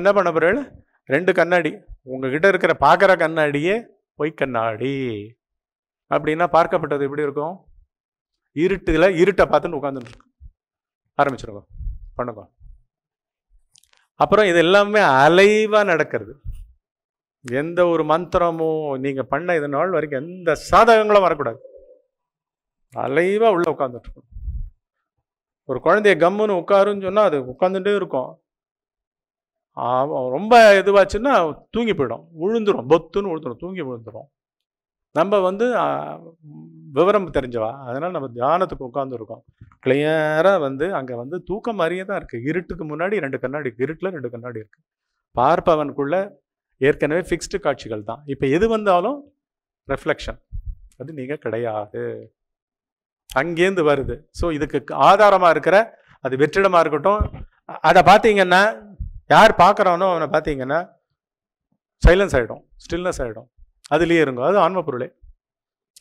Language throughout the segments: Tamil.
என்ன பண்ண போகிறீள் ரெண்டு கண்ணாடி உங்ககிட்ட இருக்கிற பார்க்குற கண்ணாடியே பொய் கண்ணாடி அப்படின்னா பார்க்கப்பட்டது எப்படி இருக்கும் இருட்டுல இருட்டை பார்த்துன்னு உட்காந்துட்டு ஆரம்பிச்சிருக்கோம் பண்ணுங்க அப்புறம் இது எல்லாமே அலைவாக நடக்கிறது எந்த ஒரு மந்திரமோ நீங்கள் பண்ண இது நாள் வரைக்கும் எந்த சாதகங்களும் வரக்கூடாது அலைவாக உள்ளே இருக்கும் ஒரு குழந்தைய கம்முன்னு உட்காருன்னு சொன்னால் அது உட்காந்துட்டே இருக்கும் ரொம்ப இதுவாச்சுன்னா தூங்கி போயிடும் உழுந்துடும் பொத்துன்னு உழுந்துடும் தூங்கி விழுந்துடும் நம்ம வந்து விவரம் தெரிஞ்சவா அதனால் நம்ம தியானத்துக்கு உட்காந்துருக்கோம் கிளியராக வந்து அங்கே வந்து தூக்கம் மாதிரியே தான் இருக்குது இருட்டுக்கு முன்னாடி ரெண்டு கண்ணாடி இருட்டில் ரெண்டு கண்ணாடி இருக்குது பார்ப்பவனுக்குள்ளே ஏற்கனவே ஃபிக்ஸ்டு காட்சிகள் தான் இப்போ எது வந்தாலும் ரெஃப்ளெக்ஷன் அது நீங்கள் கிடையாது அங்கேருந்து வருது ஸோ இதுக்கு ஆதாரமாக இருக்கிற அது வெற்றிடமாக இருக்கட்டும் அதை பார்த்தீங்கன்னா யார் பார்க்குறானோ அவனை பார்த்தீங்கன்னா சைலன்ஸ் ஆகிடும் ஸ்டில்னஸ் ஆகிடும் அதுலேயே இருங்கோ அது ஆன்ம பொருளே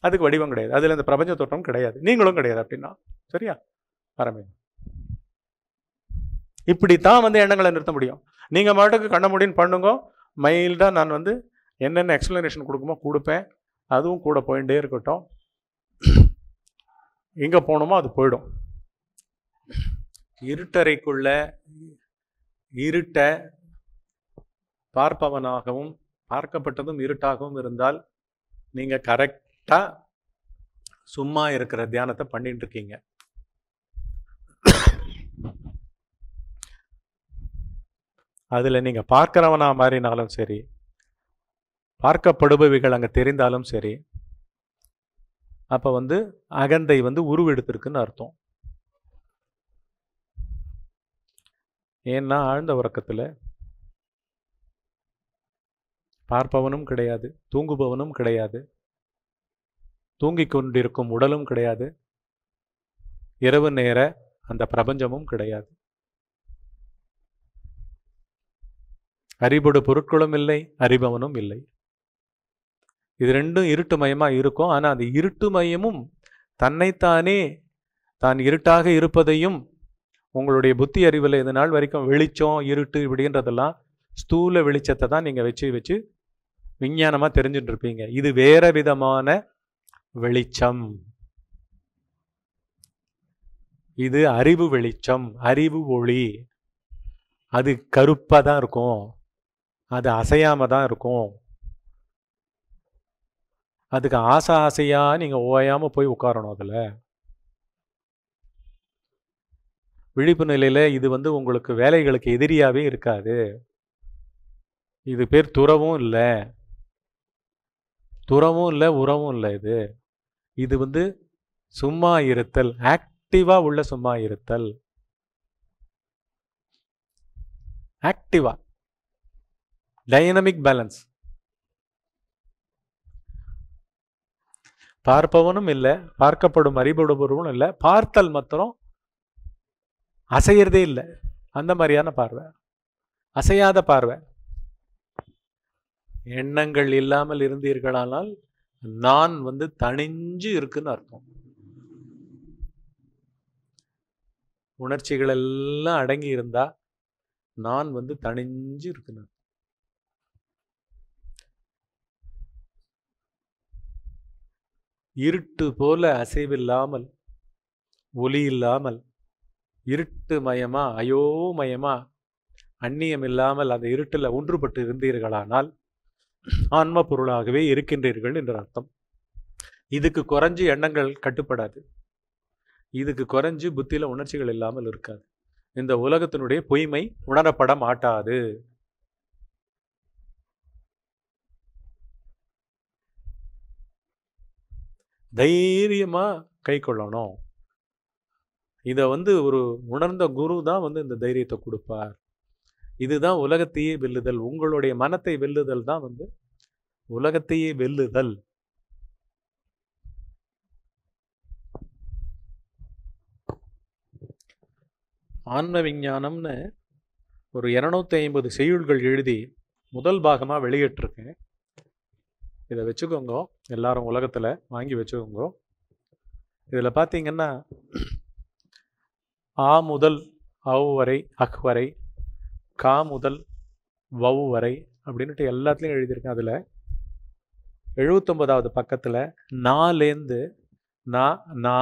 அதுக்கு வடிவம் கிடையாது அதில் இந்த பிரபஞ்ச தோற்றம் கிடையாது நீங்களும் கிடையாது அப்படின்னா சரியா பரமே இப்படி தான் வந்து எண்ணங்களை நிறுத்த முடியும் நீங்கள் மாட்டுக்கு கண்ண முடியும் பண்ணுங்க மைல்டாக நான் வந்து என்னென்ன எக்ஸ்ப்ளனேஷன் கொடுக்குமோ கொடுப்பேன் அதுவும் கூட போயிட்டே இருக்கட்டும் எங்கே போகணுமோ அது போயிடும் இருட்டறைக்குள்ள இருட்ட பார்ப்பவனாகவும் பார்க்கப்பட்டதும் இருட்டாகவும் இருந்தால் நீங்கள் கரெக்டாக சும்மா இருக்கிற தியானத்தை பண்ணிட்டு இருக்கீங்க அதில் நீங்கள் பார்க்குறவனாக மாறினாலும் சரி பார்க்கப்படுபவைகள் அங்கே தெரிந்தாலும் சரி அப்போ வந்து அகந்தை வந்து உருவெடுத்திருக்குன்னு அர்த்தம் ஏன்னா ஆழ்ந்த உறக்கத்தில் பார்ப்பவனும் கிடையாது தூங்குபவனும் கிடையாது தூங்கிக் கொண்டிருக்கும் உடலும் கிடையாது இரவு நேர அந்த பிரபஞ்சமும் கிடையாது அறிபடு பொருட்களும் இல்லை அறிபவனும் இல்லை இது ரெண்டும் இருட்டு மயமாக இருக்கும் ஆனால் அந்த இருட்டு மயமும் தன்னைத்தானே தான் இருட்டாக இருப்பதையும் உங்களுடைய புத்தி அறிவில் இந்த நாள் வரைக்கும் வெளிச்சம் இருட்டு இப்படின்றதெல்லாம் ஸ்தூல வெளிச்சத்தை தான் நீங்கள் வச்சு வச்சு விஞ்ஞானமாக தெரிஞ்சுட்டு இருப்பீங்க இது வேற விதமான வெளிச்சம் இது அறிவு வெளிச்சம் அறிவு ஒளி அது கருப்பாக தான் இருக்கும் அது அசையாமல் தான் இருக்கும் அதுக்கு ஆசை ஆசையாக நீங்கள் ஓயாமல் போய் உட்காரணும் அதில் விழிப்பு நிலையில் இது வந்து உங்களுக்கு வேலைகளுக்கு எதிரியாகவே இருக்காது இது பேர் துறவும் இல்லை துறவும் இல்லை உறவும் இல்லை இது இது வந்து சும்மா இருத்தல் ஆக்டிவாக உள்ள சும்மா இருத்தல் ஆக்டிவா டைனமிக் பேலன்ஸ் பார்ப்பவனும் இல்லை பார்க்கப்படும் அறிபடுபவரும் இல்லை பார்த்தல் மாத்திரம் அசையிறதே இல்லை அந்த மாதிரியான பார்வை அசையாத பார்வை எண்ணங்கள் இல்லாமல் இருந்தீர்களானால் நான் வந்து தனிஞ்சு இருக்குன்னு அர்த்தம் உணர்ச்சிகள் எல்லாம் அடங்கி இருந்தா நான் வந்து தனிஞ்சு இருக்குன்னு இருட்டு போல அசைவில்லாமல் ஒலி இல்லாமல் இருட்டு மயமா அயோமயமா அந்நியம் இல்லாமல் அந்த இருட்டில் ஒன்றுபட்டு இருந்தீர்களானால் ஆன்ம பொருளாகவே இருக்கின்றீர்கள் என்ற அர்த்தம் இதுக்கு குறைஞ்சி எண்ணங்கள் கட்டுப்படாது இதுக்கு குறைஞ்சி புத்தியில் உணர்ச்சிகள் இல்லாமல் இருக்காது இந்த உலகத்தினுடைய பொய்மை உணரப்பட மாட்டாது தைரியமாக கை கொள்ளணும் இதை வந்து ஒரு உணர்ந்த குரு தான் வந்து இந்த தைரியத்தை கொடுப்பார் இதுதான் உலகத்தையே வெல்லுதல் உங்களுடைய மனத்தை வெல்லுதல் தான் வந்து உலகத்தையே வெல்லுதல் ஆன்ம விஞ்ஞானம்னு ஒரு இரநூத்தி ஐம்பது செய்யுள்கள் எழுதி முதல் பாகமாக வெளியிட்டிருக்கேன் இதை வச்சுக்கோங்க எல்லாரும் உலகத்தில் வாங்கி வச்சுக்கோங்க இதில் பார்த்தீங்கன்னா ஆ முதல் அவ் வரை அக் வரை கா முதல் வவ் வரை அப்படின்ட்டு எல்லாத்துலேயும் எழுதியிருக்கேன் அதில் எழுபத்தொம்போதாவது பக்கத்தில் நாலேருந்து நா நா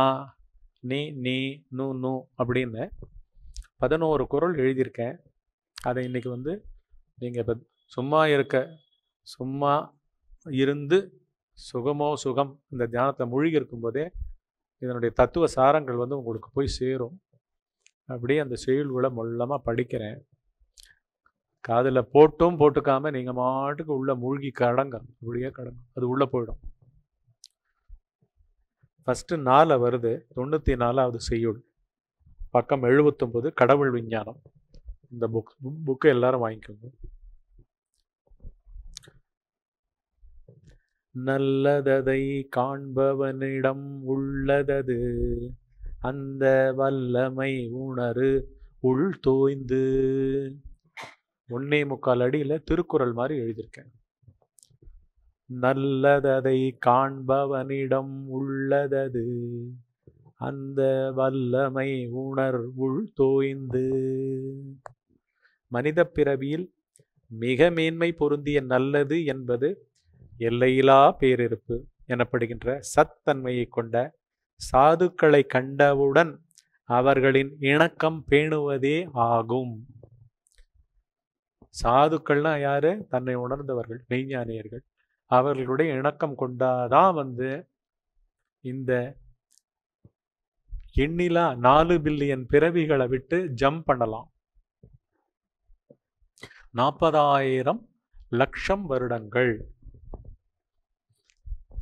நீ நீ நூ நூ அப்படின்னு பதினோரு குரல் எழுதியிருக்கேன் அதை இன்றைக்கி வந்து நீங்கள் இப்போ சும்மா இருக்க சும்மா இருந்து சுகமோ சுகம் இந்த தியானத்தை மூழ்கி இருக்கும்போதே இதனுடைய தத்துவ சாரங்கள் வந்து உங்களுக்கு போய் சேரும் அப்படியே அந்த செய்யுள்களை மொல்லமாக படிக்கிறேன் காதில் போட்டும் போட்டுக்காமல் நீங்கள் மாட்டுக்கு உள்ளே மூழ்கி கடங்க அப்படியே கடங்க அது உள்ளே போயிடும் ஃபஸ்ட்டு நாலு வருது தொண்ணூற்றி நாலாவது செய்யுள் பக்கம் எழுபத்தொம்பது கடவுள் விஞ்ஞானம் இந்த புக் புக்கை எல்லாரும் வாங்கிக்கோங்க நல்லததை காண்பவனிடம் உள்ளதது அந்த வல்லமை உணரு உள் தோய்ந்து ஒன்னே முக்கால் அடியில் திருக்குறள் மாதிரி எழுதியிருக்கேன் நல்லததை காண்பவனிடம் உள்ளதது அந்த வல்லமை உணர் உள் தோய்ந்து மனித பிறவியில் மிக மேன்மை பொருந்திய நல்லது என்பது எல்லையிலா பேரிருப்பு எனப்படுகின்ற சத்தன்மையை கொண்ட சாதுக்களை கண்டவுடன் அவர்களின் இணக்கம் பேணுவதே ஆகும் சாதுக்கள்னா யாரு தன்னை உணர்ந்தவர்கள் மெய்ஞானியர்கள் அவர்களுடைய இணக்கம் கொண்டாதான் வந்து இந்த எண்ணிலா நாலு பில்லியன் பிறவிகளை விட்டு ஜம்ப் பண்ணலாம் நாற்பதாயிரம் லட்சம் வருடங்கள்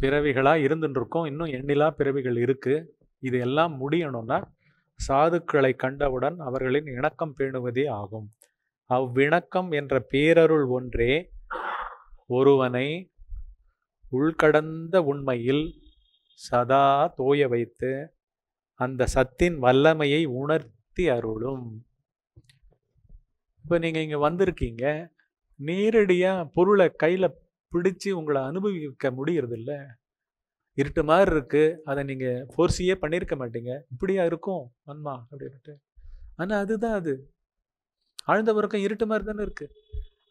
பிறவிகளாக இருந்துட்டுருக்கோம் இன்னும் எண்ணிலா பிறவிகள் இருக்குது இது எல்லாம் முடியணும்னா சாதுக்களை கண்டவுடன் அவர்களின் இணக்கம் பேணுவதே ஆகும் அவ்விணக்கம் என்ற பேரருள் ஒன்றே ஒருவனை உள்கடந்த உண்மையில் சதா தோய வைத்து அந்த சத்தின் வல்லமையை உணர்த்தி அருளும் இப்போ நீங்கள் இங்கே வந்திருக்கீங்க நேரடியாக பொருளை கையில் பிடிச்சி உங்களை அனுபவிக்க முடியறதில்ல இல்லை இருட்டு மாதிரி இருக்குது அதை நீங்கள் ஃபோர்ஸியே பண்ணியிருக்க மாட்டீங்க இப்படியா இருக்கும் ஆன்மா அப்படின்ட்டு ஆனால் அதுதான் அது ஆழ்ந்த உறக்கம் இருட்டு மாதிரி தானே இருக்குது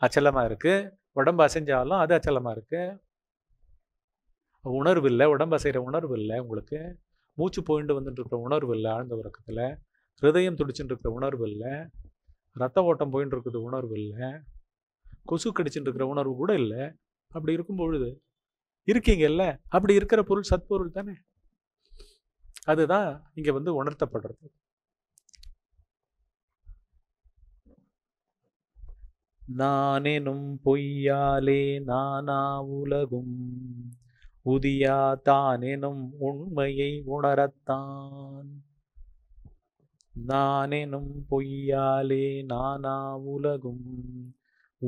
அச்சலமாக இருக்குது உடம்பு அசைஞ்சாலும் அது அச்சலமாக இருக்குது உணர்வு இல்லை உடம்பு அசைகிற உணர்வு இல்லை உங்களுக்கு மூச்சு போயிட்டு வந்துட்டு இருக்கிற உணர்வு இல்லை ஆழ்ந்த உறக்கத்தில் ஹிருதயம் துடிச்சுட்டு இருக்கிற உணர்வு இல்லை ரத்த ஓட்டம் போயின்னு இருக்குது உணர்வு இல்லை கொசு கடிச்சுட்டு இருக்கிற உணர்வு கூட இல்லை அப்படி இருக்கும் பொழுது இருக்கீங்கல்ல அப்படி இருக்கிற பொருள் சத்பொருள் தானே அதுதான் இங்க வந்து உணர்த்தப்படுறது நானெனும் பொய்யாலே நானா உலகும் உதியா தானெனும் உண்மையை உணரத்தான் நானெனும் பொய்யாலே நானா உலகும்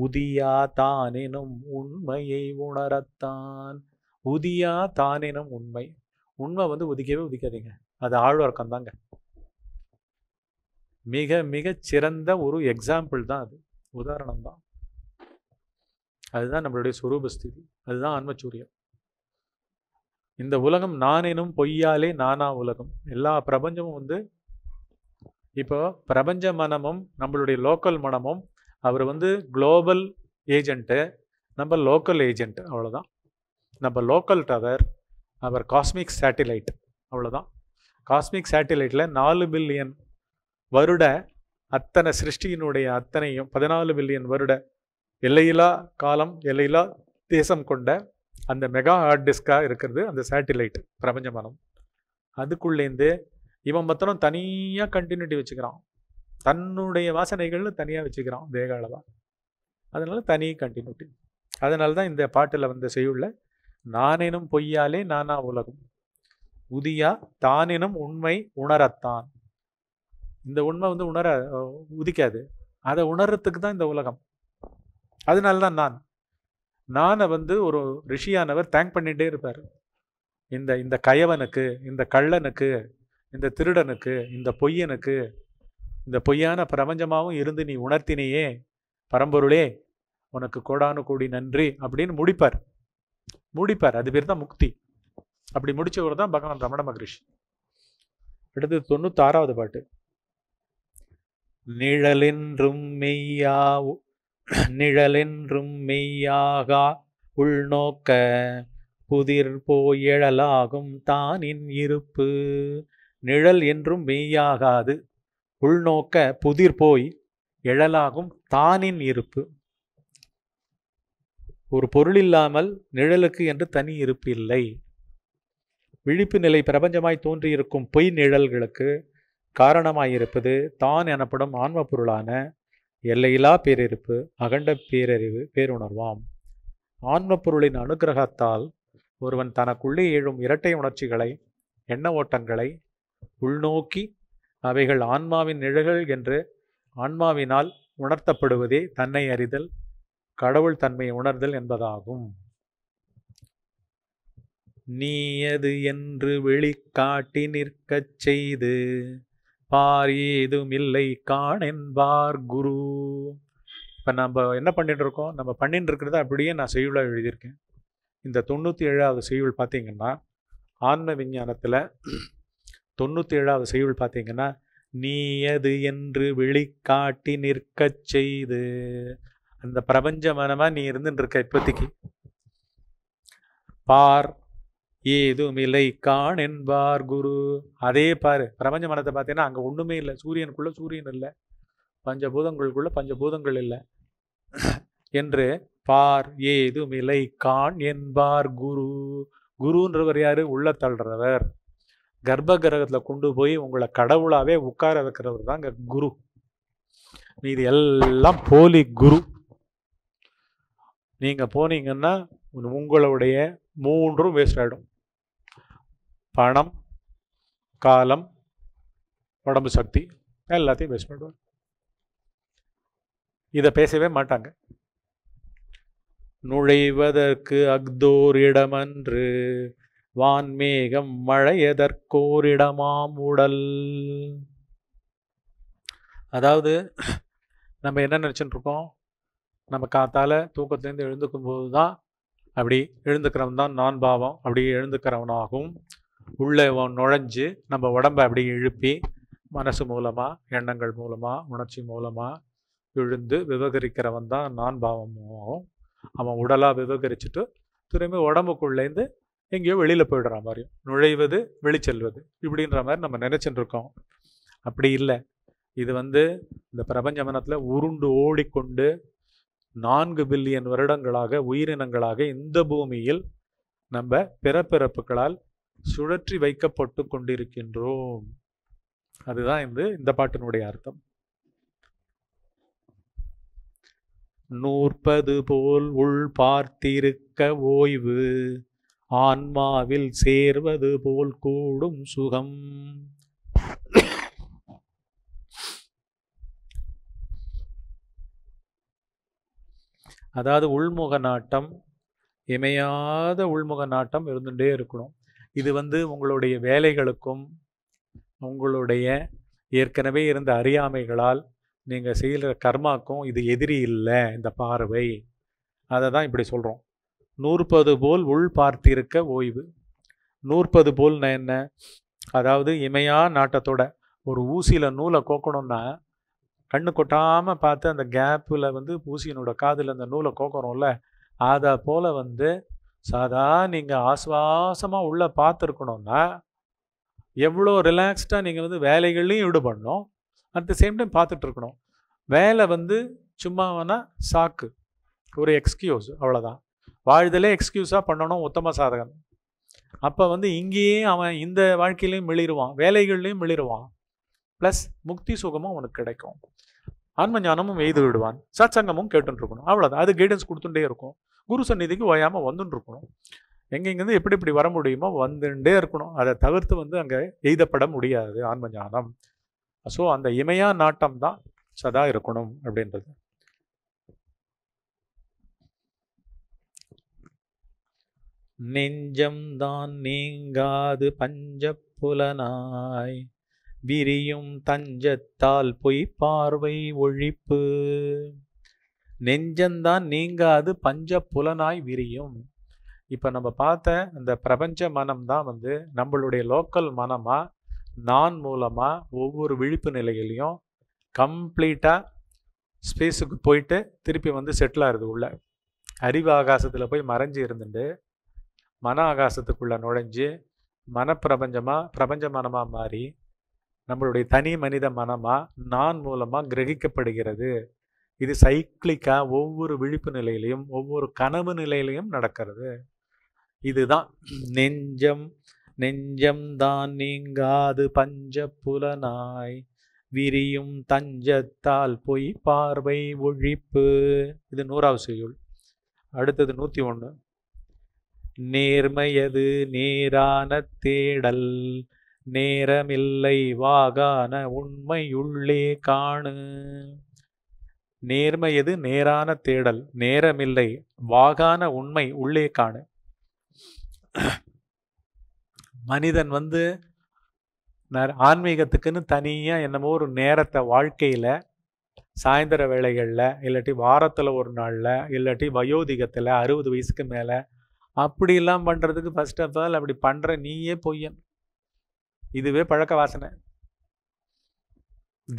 உதியா தானெனும் உண்மையை உணரத்தான் உதியா தானெனும் உண்மை உண்மை வந்து உதிக்கவே உதிக்காதீங்க அது ஆழ்வர்க்கம் தாங்க மிக மிக சிறந்த ஒரு எக்ஸாம்பிள் தான் அது உதாரணம் தான் அதுதான் நம்மளுடைய சுரூபஸ்திதி அதுதான் ஆன்மச்சூரியம் இந்த உலகம் நானெனும் பொய்யாலே நானா உலகம் எல்லா பிரபஞ்சமும் வந்து இப்போ பிரபஞ்ச மனமும் நம்மளுடைய லோக்கல் மனமும் அவர் வந்து குளோபல் ஏஜெண்ட்டு நம்ம லோக்கல் ஏஜெண்ட் அவ்வளோதான் நம்ம லோக்கல் டவர் அவர் காஸ்மிக் சேட்டிலைட் அவ்வளோதான் காஸ்மிக் சேட்டிலைட்டில் நாலு பில்லியன் வருட அத்தனை சிருஷ்டியினுடைய அத்தனையும் பதினாலு பில்லியன் வருட எல்லையிலா காலம் எல்லையிலா தேசம் கொண்ட அந்த மெகா ஹார்ட் டிஸ்காக இருக்கிறது அந்த சேட்டிலைட் பிரபஞ்சமானம் அதுக்குள்ளேருந்து இவன் மத்தனும் தனியாக கண்டினியூட்டி வச்சுக்கிறான் தன்னுடைய வாசனைகள்னு தனியாக வச்சுக்கிறான் தேக அளவாக அதனால் தனி கண்டினியூட்டி அதனால தான் இந்த பாட்டில் வந்த செய்யுள்ள நானெனும் பொய்யாலே நானா உலகம் உதியா தானினும் உண்மை உணரத்தான் இந்த உண்மை வந்து உணர உதிக்காது அதை உணர்றதுக்கு தான் இந்த உலகம் அதனால தான் நான் நானை வந்து ஒரு ரிஷியானவர் தேங்க் பண்ணிகிட்டே இருப்பார் இந்த இந்த கயவனுக்கு இந்த கள்ளனுக்கு இந்த திருடனுக்கு இந்த பொய்யனுக்கு இந்த பொய்யான பிரபஞ்சமாகவும் இருந்து நீ உணர்த்தினையே பரம்பொருளே உனக்கு கோடானு கோடி நன்றி அப்படின்னு முடிப்பார் முடிப்பார் அது பேர் தான் முக்தி அப்படி முடிச்சவர் தான் பகவான் ரமண மகரிஷி அடுத்து தொண்ணூத்தாறாவது பாட்டு நிழலென்றும் மெய்யா நிழலென்றும் மெய்யாகா உள்நோக்க புதிர் போயழலாகும் தானின் இருப்பு நிழல் என்றும் மெய்யாகாது உள்நோக்க புதிர் போய் எழலாகும் தானின் இருப்பு ஒரு பொருள் இல்லாமல் நிழலுக்கு என்று தனி இருப்பு இல்லை விழிப்பு நிலை பிரபஞ்சமாய் தோன்றியிருக்கும் பொய் நிழல்களுக்கு காரணமாயிருப்பது தான் எனப்படும் ஆன்ம பொருளான எல்லையிலா பேரிருப்பு அகண்ட பேரறிவு பேருணர்வாம் ஆன்ம பொருளின் அனுகிரகத்தால் ஒருவன் தனக்குள்ளே எழும் இரட்டை உணர்ச்சிகளை எண்ண ஓட்டங்களை உள்நோக்கி அவைகள் ஆன்மாவின் நிழல்கள் என்று ஆன்மாவினால் உணர்த்தப்படுவதே தன்னை அறிதல் கடவுள் தன்மை உணர்தல் என்பதாகும் நீயது என்று வெளிக்காட்டி நிற்கச் செய்து பார் ஏதுமில்லை காணென்பார் குரு இப்போ நம்ம என்ன பண்ணிட்டு இருக்கோம் நம்ம பண்ணிட்டு இருக்கிறத அப்படியே நான் செய்யுளாக எழுதியிருக்கேன் இந்த தொண்ணூற்றி ஏழாவது செய்யுள் பார்த்தீங்கன்னா ஆன்ம விஞ்ஞானத்தில் தொண்ணூற்றேழாவது செய்யுள் பார்த்தீங்கன்னா நீ எது என்று வெளிக்காட்டி நிற்கச் செய்து அந்த பிரபஞ்ச மனமாக நீ இருந்துட்டு இருக்க இப்போதைக்கு பார் ஏதும் இல்லை கான் என்பார் குரு அதே பாரு பிரபஞ்ச மனத்தை பார்த்தீங்கன்னா அங்கே ஒன்றுமே இல்லை சூரியனுக்குள்ளே சூரியன் இல்லை பஞ்சபூதங்களுக்குள்ளே பஞ்சபூதங்கள் இல்லை என்று பார் ஏதும் இல்லை கான் என்பார் குரு குருன்றவர் யாரு உள்ள தள்ளுறவர் கர்ப்ப கிரகத்தில் கொண்டு போய் உங்களை கடவுளாகவே உட்கார வைக்கிறவர் தாங்க குரு இது எல்லாம் போலி குரு நீங்கள் போனீங்கன்னா உங்களுடைய மூன்றும் வேஸ்ட் ஆகிடும் பணம் காலம் உடம்பு சக்தி எல்லாத்தையும் வேஸ்ட் பண்ணுவாங்க இதை பேசவே மாட்டாங்க நுழைவதற்கு அக்தோர் இடமன்று வான்மேகம் மழையதற்கோரிடமாம் உடல் அதாவது நம்ம என்ன நினச்சிட்டு இருக்கோம் நம்ம காத்தால் தூக்கத்துலேருந்து எழுந்துக்கும் போது தான் அப்படி எழுந்துக்கிறவன் தான் நான் பாவம் அப்படி எழுந்துக்கிறவனாகும் உள்ளே நுழைஞ்சு நம்ம உடம்பை அப்படி எழுப்பி மனசு மூலமாக எண்ணங்கள் மூலமாக உணர்ச்சி மூலமாக எழுந்து விவகரிக்கிறவன் தான் நான் பாவமாகும் அவன் உடலாக விவகரிச்சுட்டு திரும்பி உடம்புக்குள்ளேருந்து எங்கேயோ வெளியில் போயிடுற மாதிரியும் நுழைவது வெளிச்செல்வது இப்படின்ற மாதிரி நம்ம நினச்சிட்டு அப்படி இல்லை இது வந்து இந்த பிரபஞ்ச மனத்தில் உருண்டு ஓடிக்கொண்டு நான்கு பில்லியன் வருடங்களாக உயிரினங்களாக இந்த பூமியில் நம்ம பிறப்பிறப்புகளால் சுழற்றி வைக்கப்பட்டு கொண்டிருக்கின்றோம் அதுதான் இந்த இந்த பாட்டினுடைய அர்த்தம் நூற்பது போல் உள் பார்த்திருக்க ஓய்வு ஆன்மாவில் சேர்வது போல் கூடும் சுகம் அதாவது உள்முக நாட்டம் இமையாத உள்முக நாட்டம் இருந்துகிட்டே இருக்கணும் இது வந்து உங்களுடைய வேலைகளுக்கும் உங்களுடைய ஏற்கனவே இருந்த அறியாமைகளால் நீங்கள் செய்கிற கர்மாக்கும் இது எதிரி இல்லை இந்த பார்வை அதை தான் இப்படி சொல்கிறோம் நூற்பது போல் உள் பார்த்திருக்க ஓய்வு நூற்பது போல்னா என்ன அதாவது இமையா நாட்டத்தோட ஒரு ஊசியில் நூலை கோக்கணும்னா கண்ணு கொட்டாமல் பார்த்து அந்த கேப்பில் வந்து ஊசியினோட காதில் அந்த நூலை கோக்கணும்ல அதை போல் வந்து சாதா நீங்கள் ஆஸ்வாசமாக உள்ளே பார்த்துருக்கணும்னா எவ்வளோ ரிலாக்ஸ்டாக நீங்கள் வந்து வேலைகள்லையும் ஈடுபடணும் அட் த சேம் டைம் பார்த்துட்ருக்கணும் வேலை வந்து சும்மாவானா சாக்கு ஒரு எக்ஸ்கியூஸ் அவ்வளோதான் வாழ்தலே எக்ஸ்கியூஸாக பண்ணணும் உத்தம சாதகன் அப்போ வந்து இங்கேயே அவன் இந்த வாழ்க்கையிலையும் மிளிருவான் வேலைகள்லையும் மிளிருவான் ப்ளஸ் முக்தி சுகமும் அவனுக்கு கிடைக்கும் ஆன்ம ஞானமும் எய்து விடுவான் சத் சங்கமும் கேட்டுருக்கணும் அவ்வளோதான் அது கைடன்ஸ் கொடுத்துட்டே இருக்கும் குரு சந்நிதிக்கு ஓயாமல் வந்துட்டு இருக்கணும் எங்கெங்கேருந்து எப்படி இப்படி வர முடியுமோ வந்துட்டே இருக்கணும் அதை தவிர்த்து வந்து அங்கே எய்தப்பட முடியாது ஆன்ம ஞானம் ஸோ அந்த இமையா நாட்டம் தான் சதா இருக்கணும் அப்படின்றது நெஞ்சம்தான் நீங்காது பஞ்சப்புலனாய் விரியும் தஞ்சத்தால் பொய் பார்வை ஒழிப்பு நெஞ்சந்தான் நீங்காது பஞ்ச புலனாய் விரியும் இப்போ நம்ம பார்த்த இந்த பிரபஞ்ச மனம் தான் வந்து நம்மளுடைய லோக்கல் மனமாக நான் மூலமாக ஒவ்வொரு விழிப்பு நிலையிலையும் கம்ப்ளீட்டாக ஸ்பேஸுக்கு போயிட்டு திருப்பி வந்து செட்டில் ஆகுது உள்ள அறிவு ஆகாசத்தில் போய் மறைஞ்சு இருந்துட்டு மன ஆகாசத்துக்குள்ளே நுழைஞ்சு மனப்பிரபஞ்சமாக மனமாக மாறி நம்மளுடைய தனி மனித மனமாக நான் மூலமாக கிரகிக்கப்படுகிறது இது சைக்கிளிக்காக ஒவ்வொரு விழிப்பு நிலையிலையும் ஒவ்வொரு கனவு நிலையிலையும் நடக்கிறது இதுதான் நெஞ்சம் நெஞ்சம் தான் நீங்காது பஞ்ச புலனாய் விரியும் தஞ்சத்தால் பொய் பார்வை ஒழிப்பு இது நூறாவது செய்யுள் அடுத்தது நூற்றி ஒன்று நேர்மையது நேரான தேடல் நேரமில்லை வாகான உண்மையுள்ளே காணு நேர்மையது நேரான தேடல் நேரமில்லை வாகான உண்மை உள்ளே காணு மனிதன் வந்து ஆன்மீகத்துக்குன்னு தனியாக என்னமோ ஒரு நேரத்தை வாழ்க்கையில் சாயந்தர வேளைகளில் இல்லாட்டி வாரத்தில் ஒரு நாளில் இல்லாட்டி வயோதிகத்தில் அறுபது வயசுக்கு மேலே அப்படிலாம் பண்ணுறதுக்கு ஃபஸ்ட் ஆஃப் ஆல் அப்படி பண்ணுற நீயே பொய்யன் இதுவே பழக்க வாசனை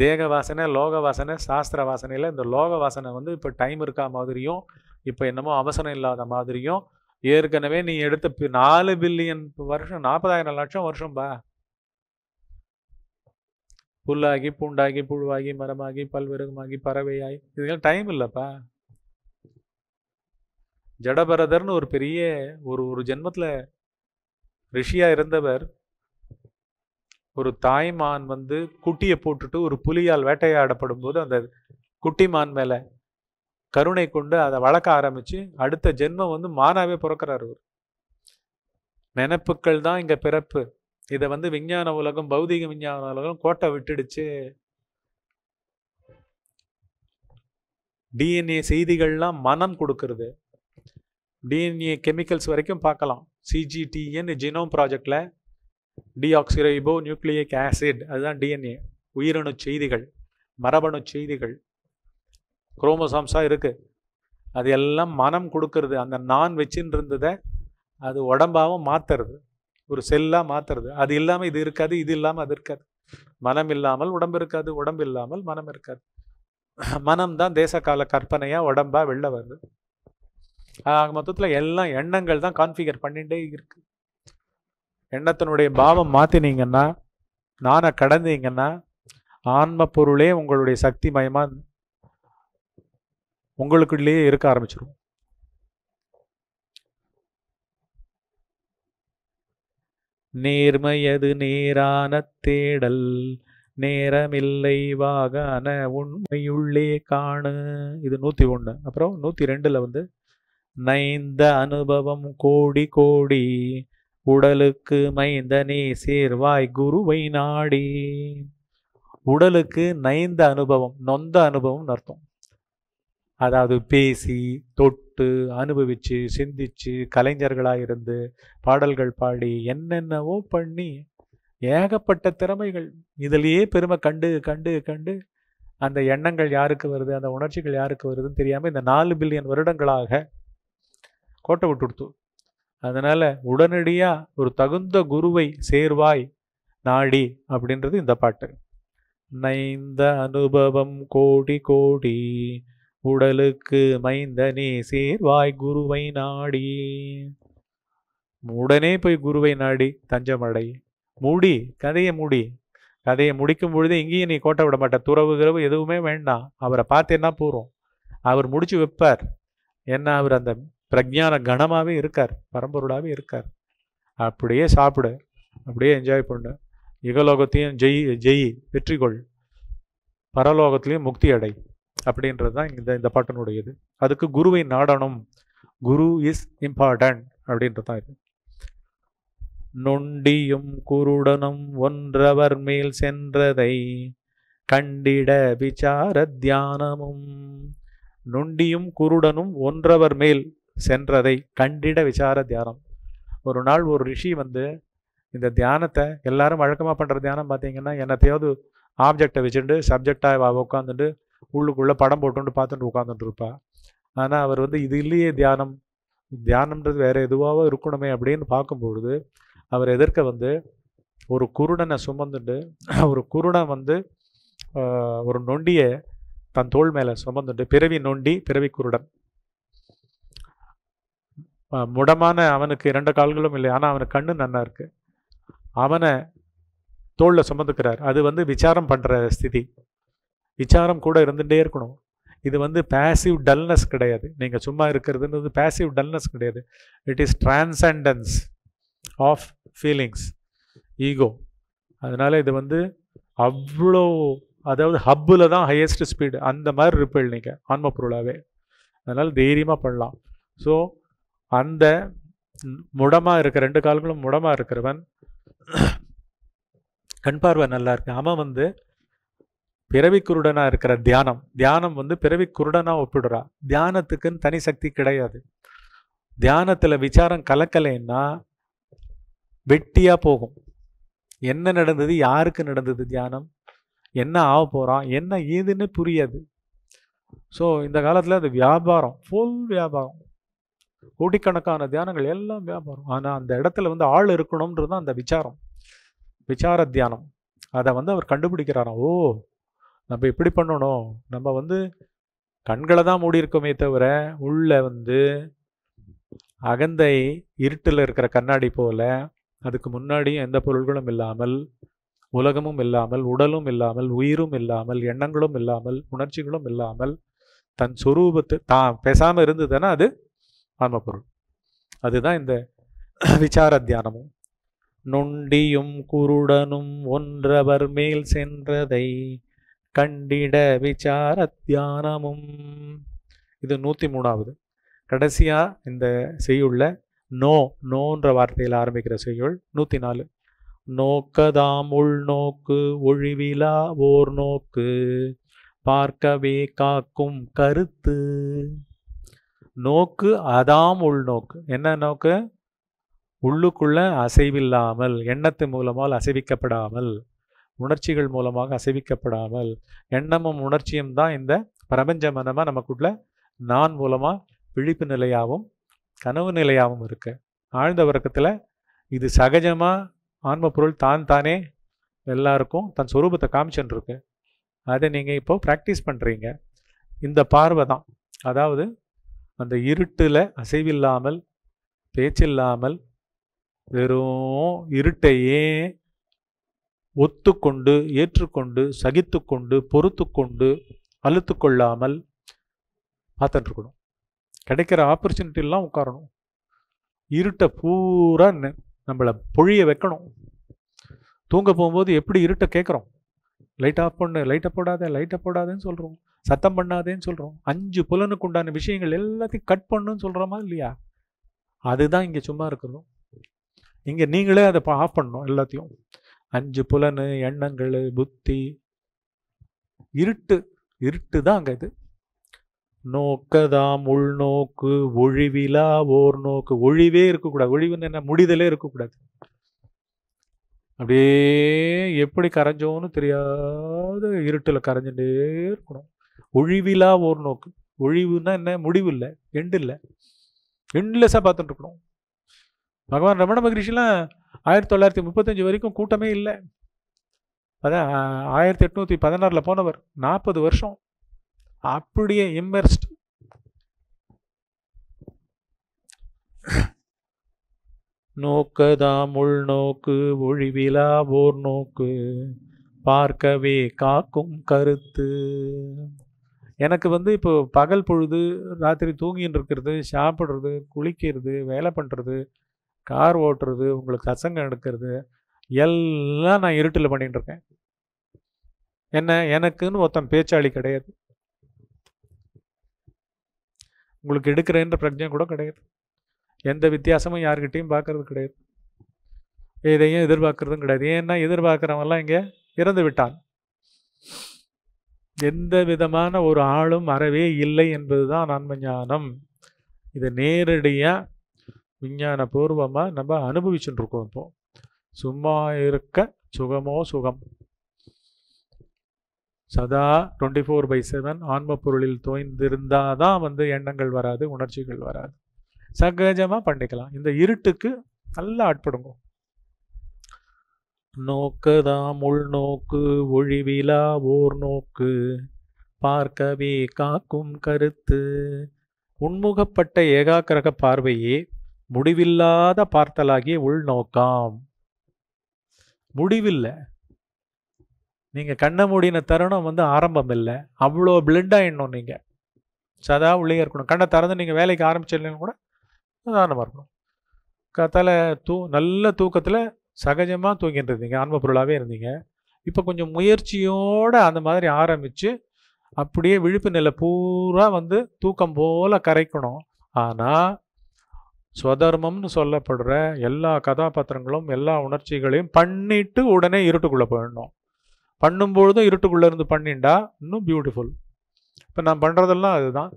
தேக வாசனை லோக வாசனை சாஸ்திர வாசனையில் இந்த லோக வாசனை வந்து இப்போ டைம் இருக்கா மாதிரியும் இப்போ என்னமோ அவசரம் இல்லாத மாதிரியும் ஏற்கனவே நீ எடுத்த நாலு பில்லியன் வருஷம் நாற்பதாயிரம் லட்சம் வருஷம்பா புல்லாகி பூண்டாகி புழுவாகி மரமாகி பல்விருகமாகி பறவையாகி இதுக்கெல்லாம் டைம் இல்லைப்பா ஜடபரதர்னு ஒரு பெரிய ஒரு ஒரு ஜென்மத்தில் ரிஷியாக இருந்தவர் ஒரு தாய்மான் வந்து குட்டியை போட்டுட்டு ஒரு புலியால் வேட்டையாடப்படும் போது அந்த குட்டிமான் மேலே கருணை கொண்டு அதை வளர்க்க ஆரம்பித்து அடுத்த ஜென்மம் வந்து மானாவே பிறக்கிறார் அவர் நினப்புக்கள் தான் இங்கே பிறப்பு இதை வந்து விஞ்ஞான உலகம் பௌதிக விஞ்ஞான உலகம் கோட்டை விட்டுடுச்சு டிஎன்ஏ செய்திகள்லாம் மனம் கொடுக்கறது டிஎன்ஏ கெமிக்கல்ஸ் வரைக்கும் பார்க்கலாம் சிஜிடிஎன் ஜினோம் ப்ராஜெக்டில் டிஆக்சிரைபோ நியூக்ளியிக் ஆசிட் அதுதான் டிஎன்ஏ உயிரணு செய்திகள் மரபணு செய்திகள் குரோமோசாம்ஸாக இருக்குது அது எல்லாம் மனம் கொடுக்கறது அந்த நான் வச்சுன்னு இருந்ததை அது உடம்பாகவும் மாற்றுறது ஒரு செல்லாக மாற்றுறது அது இல்லாமல் இது இருக்காது இது இல்லாமல் அது இருக்காது மனம் இல்லாமல் உடம்பு இருக்காது உடம்பு இல்லாமல் மனம் இருக்காது மனம்தான் தேசகால கற்பனையாக உடம்பாக வெளில வருது ஆக மொத்தத்தில் எல்லாம் எண்ணங்கள் தான் கான்ஃபிகர் பண்ணிகிட்டே இருக்குது எண்ணத்தினுடைய பாவம் மாற்றினீங்கன்னா நானை கடந்தீங்கன்னா ஆன்ம பொருளே உங்களுடைய சக்தி மயமாக உங்களுக்குள்ளேயே இருக்க ஆரம்பிச்சிடும் நேர்மையது நேரான தேடல் நேரமில்லை வாகன உண்மையுள்ளே காணு இது நூற்றி ஒன்று அப்புறம் நூற்றி ரெண்டில் வந்து நைந்த அனுபவம் கோடி கோடி உடலுக்கு மைந்தனே சேர்வாய் குருவை நாடி உடலுக்கு நைந்த அனுபவம் நொந்த அனுபவம் அர்த்தம் அதாவது பேசி தொட்டு அனுபவிச்சு சிந்திச்சு கலைஞர்களாக இருந்து பாடல்கள் பாடி என்னென்னவோ பண்ணி ஏகப்பட்ட திறமைகள் இதிலேயே பெருமை கண்டு கண்டு கண்டு அந்த எண்ணங்கள் யாருக்கு வருது அந்த உணர்ச்சிகள் யாருக்கு வருதுன்னு தெரியாமல் இந்த நாலு பில்லியன் வருடங்களாக கோட்டை விட்டு அதனால் உடனடியாக ஒரு தகுந்த குருவை சேர்வாய் நாடி அப்படின்றது இந்த பாட்டு நைந்த அனுபவம் கோடி கோடி உடலுக்கு மைந்த நீ சேர்வாய் குருவை நாடி உடனே போய் குருவை நாடி தஞ்சமடை மூடி கதையை மூடி கதையை முடிக்கும் பொழுது இங்கேயும் நீ கோட்டை விட மாட்ட துறவு கிறவு எதுவுமே வேண்டாம் அவரை பார்த்தேன்னா போகிறோம் அவர் முடிச்சு வைப்பார் என்ன அவர் அந்த பிரஜான கணமாகவே இருக்கார் பரம்பொருளாகவே இருக்கார் அப்படியே சாப்பிடு அப்படியே என்ஜாய் பண்ணு யுகலோகத்தையும் ஜெயி ஜெயி வெற்றி கொள் பரலோகத்திலையும் முக்தி அடை அப்படின்றது தான் இந்த இந்த பாட்டினுடையது அதுக்கு குருவை நாடணும் குரு இஸ் இம்பார்ட்டன்ட் அப்படின்றது தான் இது நொண்டியும் குருடனும் ஒன்றவர் மேல் சென்றதை கண்டிட விசார தியானமும் நொண்டியும் குருடனும் ஒன்றவர் மேல் சென்றதை கண்டிட விசார தியானம் ஒரு நாள் ஒரு ரிஷி வந்து இந்த தியானத்தை எல்லாரும் வழக்கமாக பண்ணுற தியானம் பார்த்தீங்கன்னா என்னத்தையாவது ஆப்ஜெக்டை வச்சுட்டு சப்ஜெக்டாக உட்காந்துட்டு உள்ளுக்குள்ளே படம் போட்டு பார்த்துட்டு உட்காந்துட்டு இருப்பா ஆனால் அவர் வந்து இது இல்லையே தியானம் தியானம்ன்றது வேறு எதுவாக இருக்கணுமே அப்படின்னு பார்க்கும்பொழுது அவர் எதிர்க்க வந்து ஒரு குருடனை சுமந்துட்டு ஒரு குருடன் வந்து ஒரு நொண்டியை தன் தோல் மேலே சுமந்துட்டு பிறவி நொண்டி பிறவி குருடன் முடமான அவனுக்கு இரண்டு கால்களும் இல்லை ஆனால் அவனுக்கு கண்ணு நன்னா இருக்குது அவனை தோளில் சுமந்துக்கிறார் அது வந்து விசாரம் பண்ணுற ஸ்திதி விசாரம் கூட இருந்துகிட்டே இருக்கணும் இது வந்து பேசிவ் டல்னஸ் கிடையாது நீங்கள் சும்மா இருக்கிறதுன்றது பேசிவ் டல்னஸ் கிடையாது it is transcendence of feelings ego அதனால் இது வந்து அவ்வளோ அதாவது ஹப்பில் தான் ஹையஸ்ட் ஸ்பீடு அந்த மாதிரி இருப்பீள் நீங்கள் ஆன்ம பொருளாகவே அதனால் தைரியமாக பண்ணலாம் ஸோ அந்த முடமாக இருக்க ரெண்டு கால்களும் முடமாக இருக்கிறவன் கண் பார்வை நல்லா இருக்கு அவன் வந்து பிறவி குருடனாக இருக்கிற தியானம் தியானம் வந்து பிறவி குருடனாக ஒப்பிடுறா தியானத்துக்குன்னு தனி சக்தி கிடையாது தியானத்தில் விசாரம் கலக்கலைன்னா வெட்டியாக போகும் என்ன நடந்தது யாருக்கு நடந்தது தியானம் என்ன ஆக போகிறான் என்ன ஏதுன்னு புரியாது ஸோ இந்த காலத்தில் அது வியாபாரம் ஃபுல் வியாபாரம் கோடிக்கணக்கான தியானங்கள் எல்லாம் வியாபாரம் ஆனால் அந்த இடத்துல வந்து ஆள் இருக்கணும்ன்றது அந்த விசாரம் விசார தியானம் அதை வந்து அவர் கண்டுபிடிக்கிறாராம் ஓ நம்ம இப்படி பண்ணணும் நம்ம வந்து கண்களை தான் மூடி இருக்கோமே தவிர உள்ளே வந்து அகந்தை இருட்டில் இருக்கிற கண்ணாடி போல் அதுக்கு முன்னாடியும் எந்த பொருள்களும் இல்லாமல் உலகமும் இல்லாமல் உடலும் இல்லாமல் உயிரும் இல்லாமல் எண்ணங்களும் இல்லாமல் உணர்ச்சிகளும் இல்லாமல் தன் சொரூபத்து தான் பேசாமல் இருந்ததுன்னா அது ஆன்மபொருள் அதுதான் இந்த விசார தியானமும் நொண்டியும் குருடனும் ஒன்றவர் மேல் சென்றதை கண்டிட விசார தியானமும் இது நூற்றி மூணாவது கடைசியாக இந்த செய்யுள்ள நோ நோன்ற வார்த்தையில் ஆரம்பிக்கிற செய்யுள் நூற்றி நாலு நோக்கதாம் உள்நோக்கு ஒழிவிழா ஓர் நோக்கு பார்க்கவே காக்கும் கருத்து நோக்கு அதாம் உள்நோக்கு என்ன நோக்கு உள்ளுக்குள்ள அசைவில்லாமல் எண்ணத்தின் மூலமாக அசைவிக்கப்படாமல் உணர்ச்சிகள் மூலமாக அசைவிக்கப்படாமல் எண்ணமும் உணர்ச்சியும் தான் இந்த பிரபஞ்ச மனமாக நமக்குள்ள நான் மூலமாக விழிப்பு நிலையாகவும் கனவு நிலையாகவும் இருக்குது ஆழ்ந்த உறக்கத்தில் இது சகஜமாக ஆன்ம பொருள் தான் தானே எல்லாருக்கும் தன் சொரூபத்தை காமிச்சுன்னு அதை நீங்கள் இப்போது ப்ராக்டிஸ் பண்ணுறீங்க இந்த பார்வை தான் அதாவது அந்த இருட்டில் அசைவில்லாமல் பேச்சில்லாமல் வெறும் இருட்டையே ஒத்துக்கொண்டு ஏற்றுக்கொண்டு சகித்து கொண்டு பொறுத்து கொண்டு அழுத்து கொள்ளாமல் பார்த்துட்டுருக்கணும் கிடைக்கிற ஆப்பர்ச்சுனிட்டிலாம் உட்காரணும் இருட்டை பூரா நம்மளை பொழிய வைக்கணும் தூங்க போகும்போது எப்படி இருட்டை கேட்குறோம் லைட் ஆஃப் பண்ணு லைட்டை போடாத லைட்டை போடாதேன்னு சொல்கிறோம் சத்தம் பண்ணாதேன்னு சொல்கிறோம் அஞ்சு புலனுக்கு உண்டான விஷயங்கள் எல்லாத்தையும் கட் பண்ணுன்னு சொல்கிறோமா இல்லையா அதுதான் இங்கே சும்மா இருக்கிறோம் இங்கே நீங்களே அதை ஆஃப் பண்ணணும் எல்லாத்தையும் அஞ்சு புலனு எண்ணங்கள் புத்தி இருட்டு இருட்டு தான் அங்கே இது நோக்கதாம் உள்நோக்கு ஒழிவிலா ஓர் நோக்கு ஒழிவே இருக்கக்கூடாது ஒழிவுன்னு என்ன முடிதலே இருக்கக்கூடாது அப்படியே எப்படி கரைஞ்சோன்னு தெரியாத இருட்டில் கரைஞ்சுட்டே இருக்கணும் ஒழிவிலா ஓர் நோக்கு ஒழிவுன்னா என்ன முடிவு இல்லை எண்டு இல்லை எண்ட்லெஸ்ஸாக பார்த்துட்டு இருக்கணும் பகவான் ரமண மகரிஷிலாம் ஆயிரத்தி தொள்ளாயிரத்தி முப்பத்தஞ்சு வரைக்கும் கூட்டமே இல்லை அதான் ஆயிரத்தி எட்நூற்றி பதினாறில் போனவர் நாற்பது வருஷம் அப்படியே இம்மர்ஸ்ட் நோக்கதாம் நோக்கு ஒழிவிலா ஓர் நோக்கு பார்க்கவே காக்கும் கருத்து எனக்கு வந்து இப்போ பகல் பொழுது ராத்திரி தூங்கின்னு இருக்கிறது சாப்பிட்றது குளிக்கிறது வேலை பண்ணுறது கார் ஓட்டுறது உங்களுக்கு கசங்கம் எடுக்கிறது எல்லாம் நான் இருட்டில் பண்ணிகிட்டு இருக்கேன் என்ன எனக்குன்னு ஒருத்தன் பேச்சாளி கிடையாது உங்களுக்கு எடுக்கிறேன்ற பிரஜை கூட கிடையாது எந்த வித்தியாசமும் யாருக்கிட்டையும் பார்க்கறது கிடையாது எதையும் எதிர்பார்க்கறதும் கிடையாது ஏன்னா எதிர்பார்க்குறவங்கலாம் இங்கே இறந்து விட்டான் எந்த விதமான ஒரு ஆளும் அறவே இல்லை என்பது தான் ஆன்ம ஞானம் இதை நேரடியாக விஞ்ஞானபூர்வமாக நம்ம அனுபவிச்சுட்டு இருக்கோம் இப்போ சும்மா இருக்க சுகமோ சுகம் சதா டுவெண்ட்டி ஃபோர் பை செவன் ஆன்ம பொருளில் தோய்ந்திருந்தால் தான் வந்து எண்ணங்கள் வராது உணர்ச்சிகள் வராது சகஜமாக பண்ணிக்கலாம் இந்த இருட்டுக்கு நல்லா ஆட்படுங்கும் நோக்குதாம் உள்நோக்கு ஒழிவிலா ஓர் நோக்கு பார்க்கவே காக்கும் கருத்து உண்முகப்பட்ட ஏகாக்கிரக பார்வையே முடிவில்லாத பார்த்தலாகிய நோக்காம் முடிவில்லை நீங்கள் கண்ணை மூடின தருணம் வந்து ஆரம்பம் இல்லை அவ்வளோ பிளெண்டாகிடணும் நீங்கள் சதா உள்ளே இருக்கணும் கண்ணை திறந்து நீங்கள் வேலைக்கு ஆரம்பிச்சிடலன்னு கூட நிதானமாக இருக்கணும் கத்தால தூ நல்ல தூக்கத்தில் சகஜமாக தூங்கிட்டு இருந்தீங்க ஆன்ம பொருளாகவே இருந்தீங்க இப்போ கொஞ்சம் முயற்சியோடு அந்த மாதிரி ஆரம்பித்து அப்படியே விழிப்பு நிலை பூரா வந்து தூக்கம் போல் கரைக்கணும் ஆனால் ஸ்வதர்மம்னு சொல்லப்படுற எல்லா கதாபாத்திரங்களும் எல்லா உணர்ச்சிகளையும் பண்ணிட்டு உடனே இருட்டுக்குள்ளே போயிடணும் பண்ணும்பொழுதும் இருட்டுக்குள்ளே இருந்து பண்ணிண்டா இன்னும் பியூட்டிஃபுல் இப்போ நான் பண்ணுறதெல்லாம் அதுதான்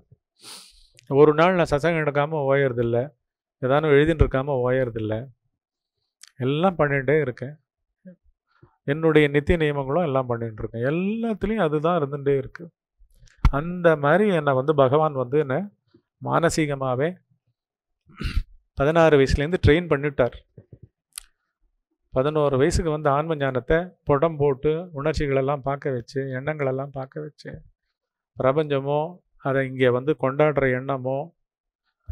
ஒரு நாள் நான் சசங்கம் எடுக்காமல் ஓயறதில்லை ஏதானும் எழுதின்னு இருக்காமல் ஓயறதில்லை எல்லாம் பண்ணிகிட்டே இருக்கேன் என்னுடைய நித்திய நியமங்களும் எல்லாம் பண்ணிகிட்டு இருக்கேன் எல்லாத்துலேயும் அதுதான் இருந்துகிட்டே இருக்குது அந்த மாதிரி என்னை வந்து பகவான் வந்து என்னை மானசீகமாகவே பதினாறு வயசுலேருந்து ட்ரெயின் பண்ணிட்டார் பதினோரு வயசுக்கு வந்து ஆன்ம ஞானத்தை புடம் போட்டு உணர்ச்சிகளெல்லாம் பார்க்க வச்சு எண்ணங்களெல்லாம் பார்க்க வச்சு பிரபஞ்சமோ அதை இங்கே வந்து கொண்டாடுற எண்ணமோ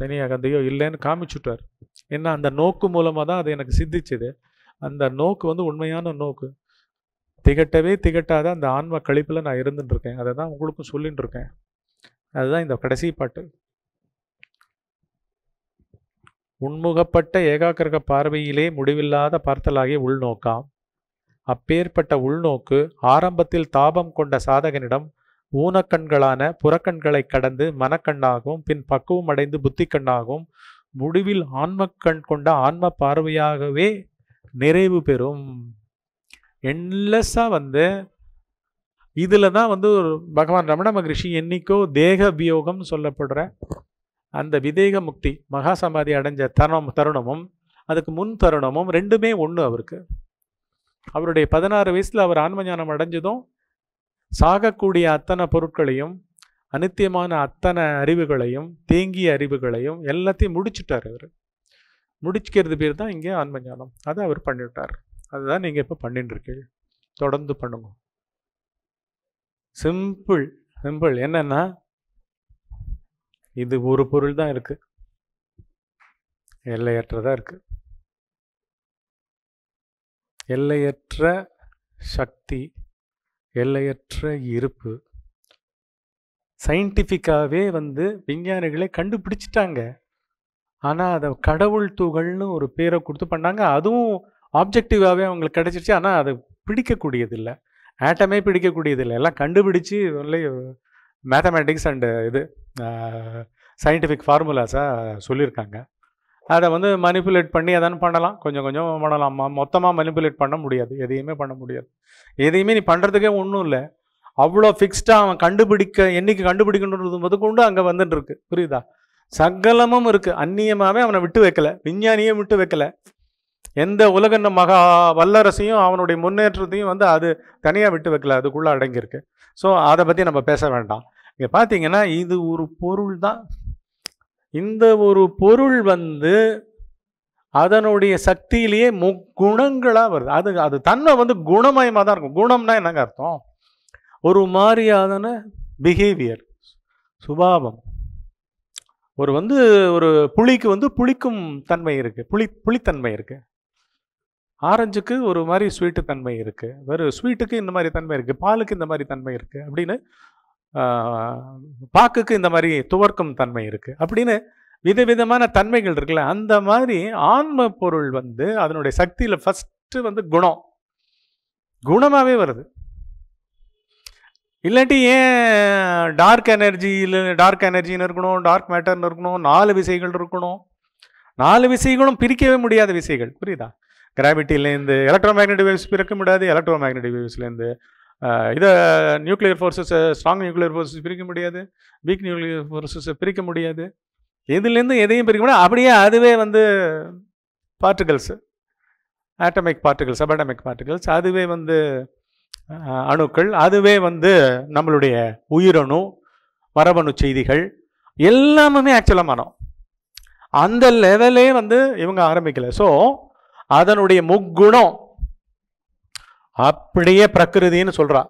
தனியாக கந்தையோ இல்லைன்னு காமிச்சுட்டார் ஏன்னா அந்த நோக்கு மூலமாக தான் அது எனக்கு சித்திச்சுது அந்த நோக்கு வந்து உண்மையான நோக்கு திகட்டவே திகட்டாத அந்த ஆன்ம கழிப்பில் நான் இருந்துட்டு இருக்கேன் அதை தான் உங்களுக்கும் சொல்லிட்டு இருக்கேன் அதுதான் இந்த கடைசி பாட்டு உண்முகப்பட்ட ஏகாக்கிரக பார்வையிலே முடிவில்லாத பார்த்தலாகிய உள்நோக்காம் அப்பேற்பட்ட உள்நோக்கு ஆரம்பத்தில் தாபம் கொண்ட சாதகனிடம் ஊனக்கண்களான புறக்கண்களை கடந்து மனக்கண்ணாகவும் பின் பக்குவம் அடைந்து புத்தி கண்ணாகவும் முடிவில் ஆன்மக்கண் கொண்ட ஆன்ம பார்வையாகவே நிறைவு பெறும் என்லெஸ்ஸாக வந்து இதில் தான் வந்து ஒரு பகவான் ரமண மகரிஷி என்றைக்கோ தேக வியோகம் சொல்லப்படுற அந்த விதேக முக்தி மகா சமாதி அடைஞ்ச தருணம் தருணமும் அதுக்கு முன் தருணமும் ரெண்டுமே ஒன்று அவருக்கு அவருடைய பதினாறு வயசில் அவர் ஆன்ம ஞானம் அடைஞ்சதும் சாகக்கூடிய அத்தனை பொருட்களையும் அனித்தியமான அத்தனை அறிவுகளையும் தேங்கிய அறிவுகளையும் எல்லாத்தையும் முடிச்சுட்டார் அவர் முடிச்சுக்கிறது பேர் தான் இங்கே ஆன்மஞானம் அதை அவர் பண்ணிவிட்டார் அதுதான் நீங்கள் இப்போ பண்ணிட்டுருக்கீங்க தொடர்ந்து பண்ணுங்க சிம்பிள் சிம்பிள் என்னன்னா இது ஒரு பொருள் தான் இருக்குது எல்லையற்றதாக இருக்குது எல்லையற்ற சக்தி எல்லையற்ற இருப்பு சயின்டிஃபிக்காகவே வந்து விஞ்ஞானிகளே கண்டுபிடிச்சிட்டாங்க ஆனால் அதை கடவுள் துகள்னு ஒரு பேரை கொடுத்து பண்ணாங்க அதுவும் ஆப்ஜெக்டிவாகவே அவங்களுக்கு கிடச்சிருச்சு ஆனால் அது பிடிக்கக்கூடியதில்லை ஆட்டமே பிடிக்கக்கூடியதில்லை எல்லாம் கண்டுபிடிச்சு ஒன்லி மேத்தமேட்டிக்ஸ் அண்டு இது சயின்டிஃபிக் ஃபார்முலாஸாக சொல்லியிருக்காங்க அதை வந்து மனிப்புலேட் பண்ணி அதான் பண்ணலாம் கொஞ்சம் கொஞ்சம் பண்ணலாம் மொத்தமாக மனிப்புலேட் பண்ண முடியாது எதையுமே பண்ண முடியாது எதையுமே நீ பண்ணுறதுக்கே ஒன்றும் இல்லை அவ்வளோ ஃபிக்ஸ்டாக அவன் கண்டுபிடிக்க என்றைக்கு கண்டுபிடிக்கணுன்றது முதற்கொண்டு அங்கே வந்துட்டுருக்கு புரியுதா சகலமும் இருக்குது அந்நியமாகவே அவனை விட்டு வைக்கலை விஞ்ஞானியும் விட்டு வைக்கலை எந்த உலகன்ன மகா வல்லரசையும் அவனுடைய முன்னேற்றத்தையும் வந்து அது தனியாக விட்டு வைக்கல அதுக்குள்ளே அடங்கியிருக்கு ஸோ அதை பற்றி நம்ம பேச வேண்டாம் இங்கே பார்த்தீங்கன்னா இது ஒரு பொருள் தான் இந்த ஒரு பொருள் வந்து அதனுடைய சக்தியிலேயே மு குணங்களாக வருது அது அது தன்மை வந்து குணமயமாக தான் இருக்கும் குணம்னா என்னங்க அர்த்தம் ஒரு மாதிரியான பிஹேவியர் சுபாவம் ஒரு வந்து ஒரு புளிக்கு வந்து புளிக்கும் தன்மை இருக்குது புளி புளித்தன்மை இருக்குது ஆரஞ்சுக்கு ஒரு மாதிரி ஸ்வீட்டு தன்மை இருக்குது வெறும் ஸ்வீட்டுக்கு இந்த மாதிரி தன்மை இருக்குது பாலுக்கு இந்த மாதிரி தன்மை இருக்குது அப்படின்னு பாக்குக்கு இந்த மாதிரி துவர்க்கும் தன்மை இருக்குது அப்படின்னு விதவிதமான தன்மைகள் இருக்குல்ல அந்த மாதிரி ஆன்ம பொருள் வந்து அதனுடைய சக்தியில் ஃபஸ்ட்டு வந்து குணம் குணமாகவே வருது இல்லாட்டி ஏன் டார்க் எனர்ஜியில் டார்க் எனர்ஜின்னு இருக்கணும் டார்க் மேட்டர்னு இருக்கணும் நாலு விசைகள் இருக்கணும் நாலு விசைகளும் பிரிக்கவே முடியாத விசைகள் புரியுதா கிராவிட்டிலேருந்து எலக்ட்ரோ மேக்னெட்டிக் வேவ்ஸ் பிறக்க முடியாது எலக்ட்ரோ மேக்னெட்டிக் வேவ்ஸ்லேருந்து இதை nuclear forces strong nuclear forces பிரிக்க முடியாது வீக் நியூக்ளியர் ஃபோர்ஸஸை பிரிக்க முடியாது எதுலேருந்து எதையும் பிரிக்க முடியாது அப்படியே அதுவே வந்து particles atomic particles subatomic particles அதுவே வந்து அணுக்கள் அதுவே வந்து நம்மளுடைய உயிரணு மரபணு செய்திகள் எல்லாமே ஆக்சுவலாக மனம் அந்த லெவலே வந்து இவங்க ஆரம்பிக்கல ஸோ அதனுடைய முக்குணம் அப்படியே பிரகிருதின்னு சொல்கிறா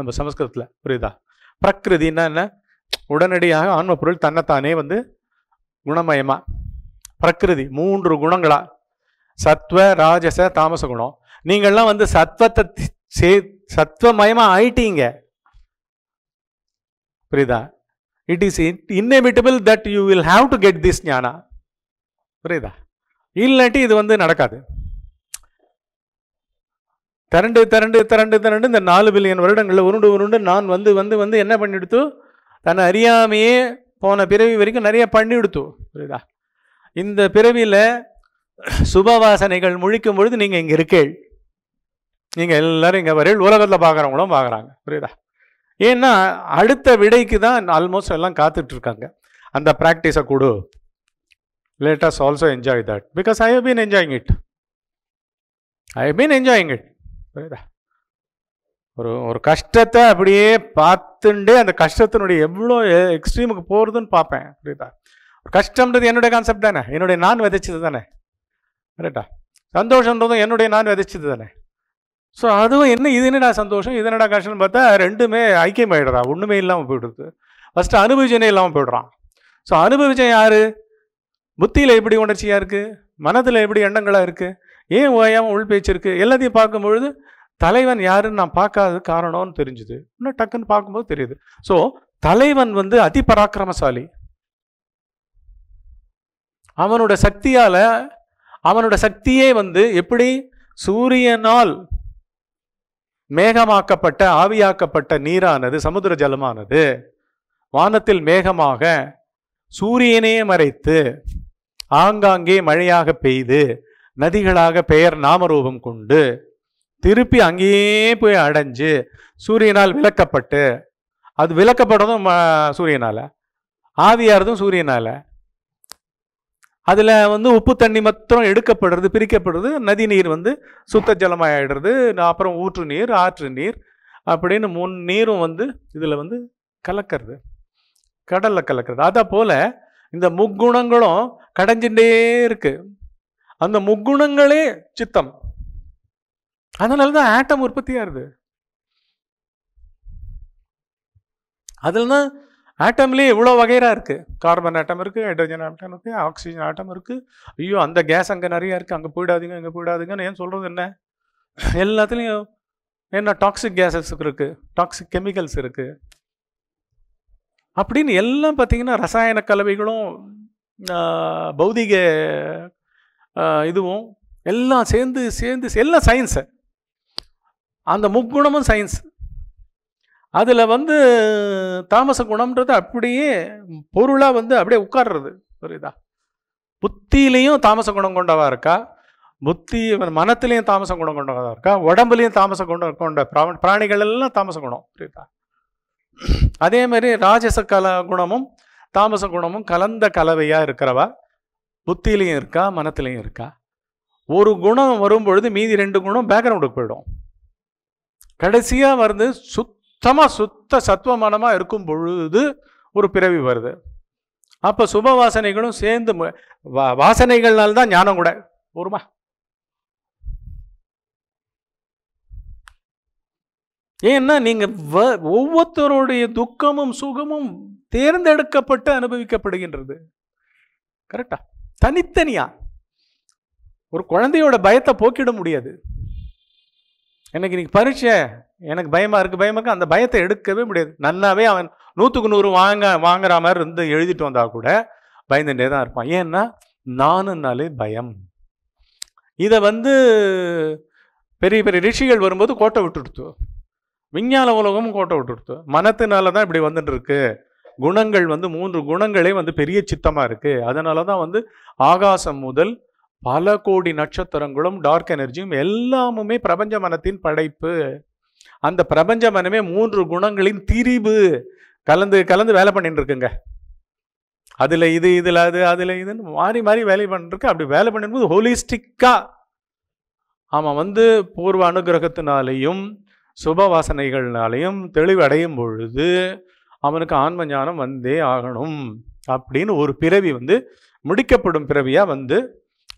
நம்ம சமஸ்கிருதத்தில் புரியுதா பிரகிருதின்னா என்ன உடனடியாக ஆன்ம பொருள் தன்னைத்தானே வந்து குணமயமாக பிரகிருதி மூன்று குணங்களா சத்வ ராஜச தாமச குணம் நீங்கள்லாம் வந்து சத்வத்தை சே சத்வமயமாக ஆயிட்டீங்க புரியுதா it is inevitable that you will have to get this gnana புரியுதா இல்லாட்டி இது வந்து நடக்காது திரண்டு திரண்டு திரண்டு திரண்டு இந்த நாலு பில்லியன் வருடங்களில் உருண்டு உருண்டு நான் வந்து வந்து வந்து என்ன பண்ணிடுத்து தன்னை அறியாமையே போன பிறவி வரைக்கும் நிறைய பண்ணிடுத்து புரியுதா இந்த பிறவியில் சுபவாசனைகள் முழிக்கும் பொழுது நீங்கள் இங்கே இருக்கேள் நீங்கள் எல்லோரும் இங்கே வரையில் உலகத்தில் பார்க்குறவங்களும் பார்க்குறாங்க புரியுதா ஏன்னா அடுத்த விடைக்கு தான் ஆல்மோஸ்ட் எல்லாம் காத்துட்ருக்காங்க அந்த ப்ராக்டிஸை கொடு let us also enjoy that because I have been enjoying it I have been enjoying it புரியுதா ஒரு ஒரு கஷ்டத்தை அப்படியே பார்த்துண்டே அந்த கஷ்டத்தினுடைய எவ்வளோ எக்ஸ்ட்ரீமுக்கு போகிறதுன்னு பார்ப்பேன் புரியுதா கஷ்டம்ன்றது என்னுடைய கான்செப்ட் தானே என்னுடைய நான் விதைச்சது தானே கரெக்டா சந்தோஷன்றதும் என்னுடைய நான் விதைச்சது தானே ஸோ அதுவும் என்ன இது என்னடா சந்தோஷம் இது என்னடா கஷ்டம்னு பார்த்தா ரெண்டுமே ஐக்கியம் ஆகிடுறா ஒன்றுமே இல்லாமல் போயிடுது ஃபஸ்ட்டு அனுபவிச்சனே இல்லாமல் போயிடுறான் ஸோ அனுபவிச்சன் யார் புத்தியில் எப்படி உணர்ச்சியாக இருக்குது மனத்தில் எப்படி எண்ணங்களாக இருக்குது ஏன் ஓயாமல் உள் பேச்சு எல்லாத்தையும் பார்க்கும்பொழுது தலைவன் யாருன்னு நான் பார்க்காத காரணம்னு தெரிஞ்சுது இன்னும் டக்குன்னு பார்க்கும்போது தெரியுது ஸோ தலைவன் வந்து அதி பராக்கிரமசாலி அவனோட சக்தியால் அவனோட சக்தியே வந்து எப்படி சூரியனால் மேகமாக்கப்பட்ட ஆவியாக்கப்பட்ட நீரானது சமுத்திர ஜலமானது வானத்தில் மேகமாக சூரியனே மறைத்து ஆங்காங்கே மழையாக பெய்து நதிகளாக பெயர் நாமரூபம் கொண்டு திருப்பி அங்கேயே போய் அடைஞ்சு சூரியனால் விளக்கப்பட்டு அது விளக்கப்பட்டதும் சூரியனால் ஆவியாரதும் சூரியனால் அதில் வந்து உப்பு தண்ணி மாத்திரம் எடுக்கப்படுறது பிரிக்கப்படுறது நதி நீர் வந்து சுத்த ஜலமாயிடுறது அப்புறம் ஊற்று நீர் ஆற்று நீர் அப்படின்னு மூணு நீரும் வந்து இதில் வந்து கலக்கிறது கடலில் கலக்கிறது அதை போல் இந்த முக்குணங்களும் கடைஞ்சிட்டே இருக்குது அந்த முக்குணங்களே சித்தம் அதனால தான் ஆட்டம் உற்பத்தியாக ஆகுது அதில் தான் ஆட்டம்லேயே இவ்வளோ வகையாக இருக்குது கார்பன் ஆட்டம் இருக்குது ஹைட்ரஜன் ஆட்டம் இருக்குது ஆக்சிஜன் ஆட்டம் இருக்குது ஐயோ அந்த கேஸ் அங்கே நிறையா இருக்குது அங்கே போயிடாதீங்க இங்கே போயிடாதீங்கன்னு ஏன் சொல்கிறது என்ன எல்லாத்துலேயும் என்ன டாக்ஸிக் கேஸஸ் இருக்குது டாக்ஸிக் கெமிக்கல்ஸ் இருக்குது அப்படின்னு எல்லாம் பார்த்திங்கன்னா ரசாயன கலவைகளும் பௌதிக இதுவும் எல்லாம் சேர்ந்து சேர்ந்து எல்லாம் சயின்ஸு அந்த முக்குணமும் சயின்ஸ் அதில் வந்து தாமச குணம்ன்றது அப்படியே பொருளாக வந்து அப்படியே உட்கார்றது புரியுதா புத்தியிலையும் தாமச குணம் கொண்டவா இருக்கா புத்தி மனத்திலையும் தாமச குணம் கொண்டவா இருக்கா உடம்புலையும் தாமச குணம் கொண்ட பிராணிகள் எல்லாம் தாமச குணம் புரியுதா அதே மாதிரி ராஜச கல குணமும் தாமச குணமும் கலந்த கலவையாக இருக்கிறவா புத்திலையும் இருக்கா மனத்திலையும் இருக்கா ஒரு குணம் வரும்பொழுது மீதி ரெண்டு குணம் பேக்ரவுண்டுக்கு போயிடும் கடைசியாக வந்து சுத் சுத்தமாக சுத்த சத்துவமானமாக இருக்கும் பொழுது ஒரு பிறவி வருது அப்போ சுப வாசனைகளும் சேர்ந்து வா வாசனைகள்னால தான் ஞானம் கூட போருமா ஏன்னா நீங்கள் வ ஒவ்வொருத்தருடைய துக்கமும் சுகமும் தேர்ந்தெடுக்கப்பட்டு அனுபவிக்கப்படுகின்றது கரெக்டா தனித்தனியா ஒரு குழந்தையோட பயத்தை போக்கிட முடியாது எனக்கு இன்னைக்கு பரீட்சை எனக்கு பயமாக இருக்குது பயமாக இருக்குது அந்த பயத்தை எடுக்கவே முடியாது நல்லாவே அவன் நூற்றுக்கு நூறு வாங்க வாங்குற மாதிரி இருந்து எழுதிட்டு வந்தால் கூட பயந்துட்டே தான் இருப்பான் ஏன்னா நானுன்னாலே பயம் இதை வந்து பெரிய பெரிய ரிஷிகள் வரும்போது கோட்டை விட்டுடுத்து விஞ்ஞான உலகமும் கோட்டை விட்டுடுத்து மனத்தினால தான் இப்படி வந்துட்டு இருக்கு குணங்கள் வந்து மூன்று குணங்களே வந்து பெரிய சித்தமாக இருக்குது அதனால தான் வந்து ஆகாசம் முதல் பல கோடி நட்சத்திரங்களும் டார்க் எனர்ஜியும் எல்லாமுமே பிரபஞ்ச மனத்தின் படைப்பு அந்த பிரபஞ்ச மனமே மூன்று குணங்களின் திரிவு கலந்து கலந்து வேலை பண்ணிட்டு இருக்குங்க அதில் இது இதில் அது அதில் இதுன்னு மாறி மாறி வேலை பண்ணிருக்கு அப்படி வேலை பண்ணும்போது ஹோலிஸ்டிக்காக அவன் வந்து பூர்வ அனுகிரகத்தினாலேயும் சுப வாசனைகள்னாலையும் தெளிவடையும் பொழுது அவனுக்கு ஆன்ம ஞானம் வந்தே ஆகணும் அப்படின்னு ஒரு பிறவி வந்து முடிக்கப்படும் பிறவியாக வந்து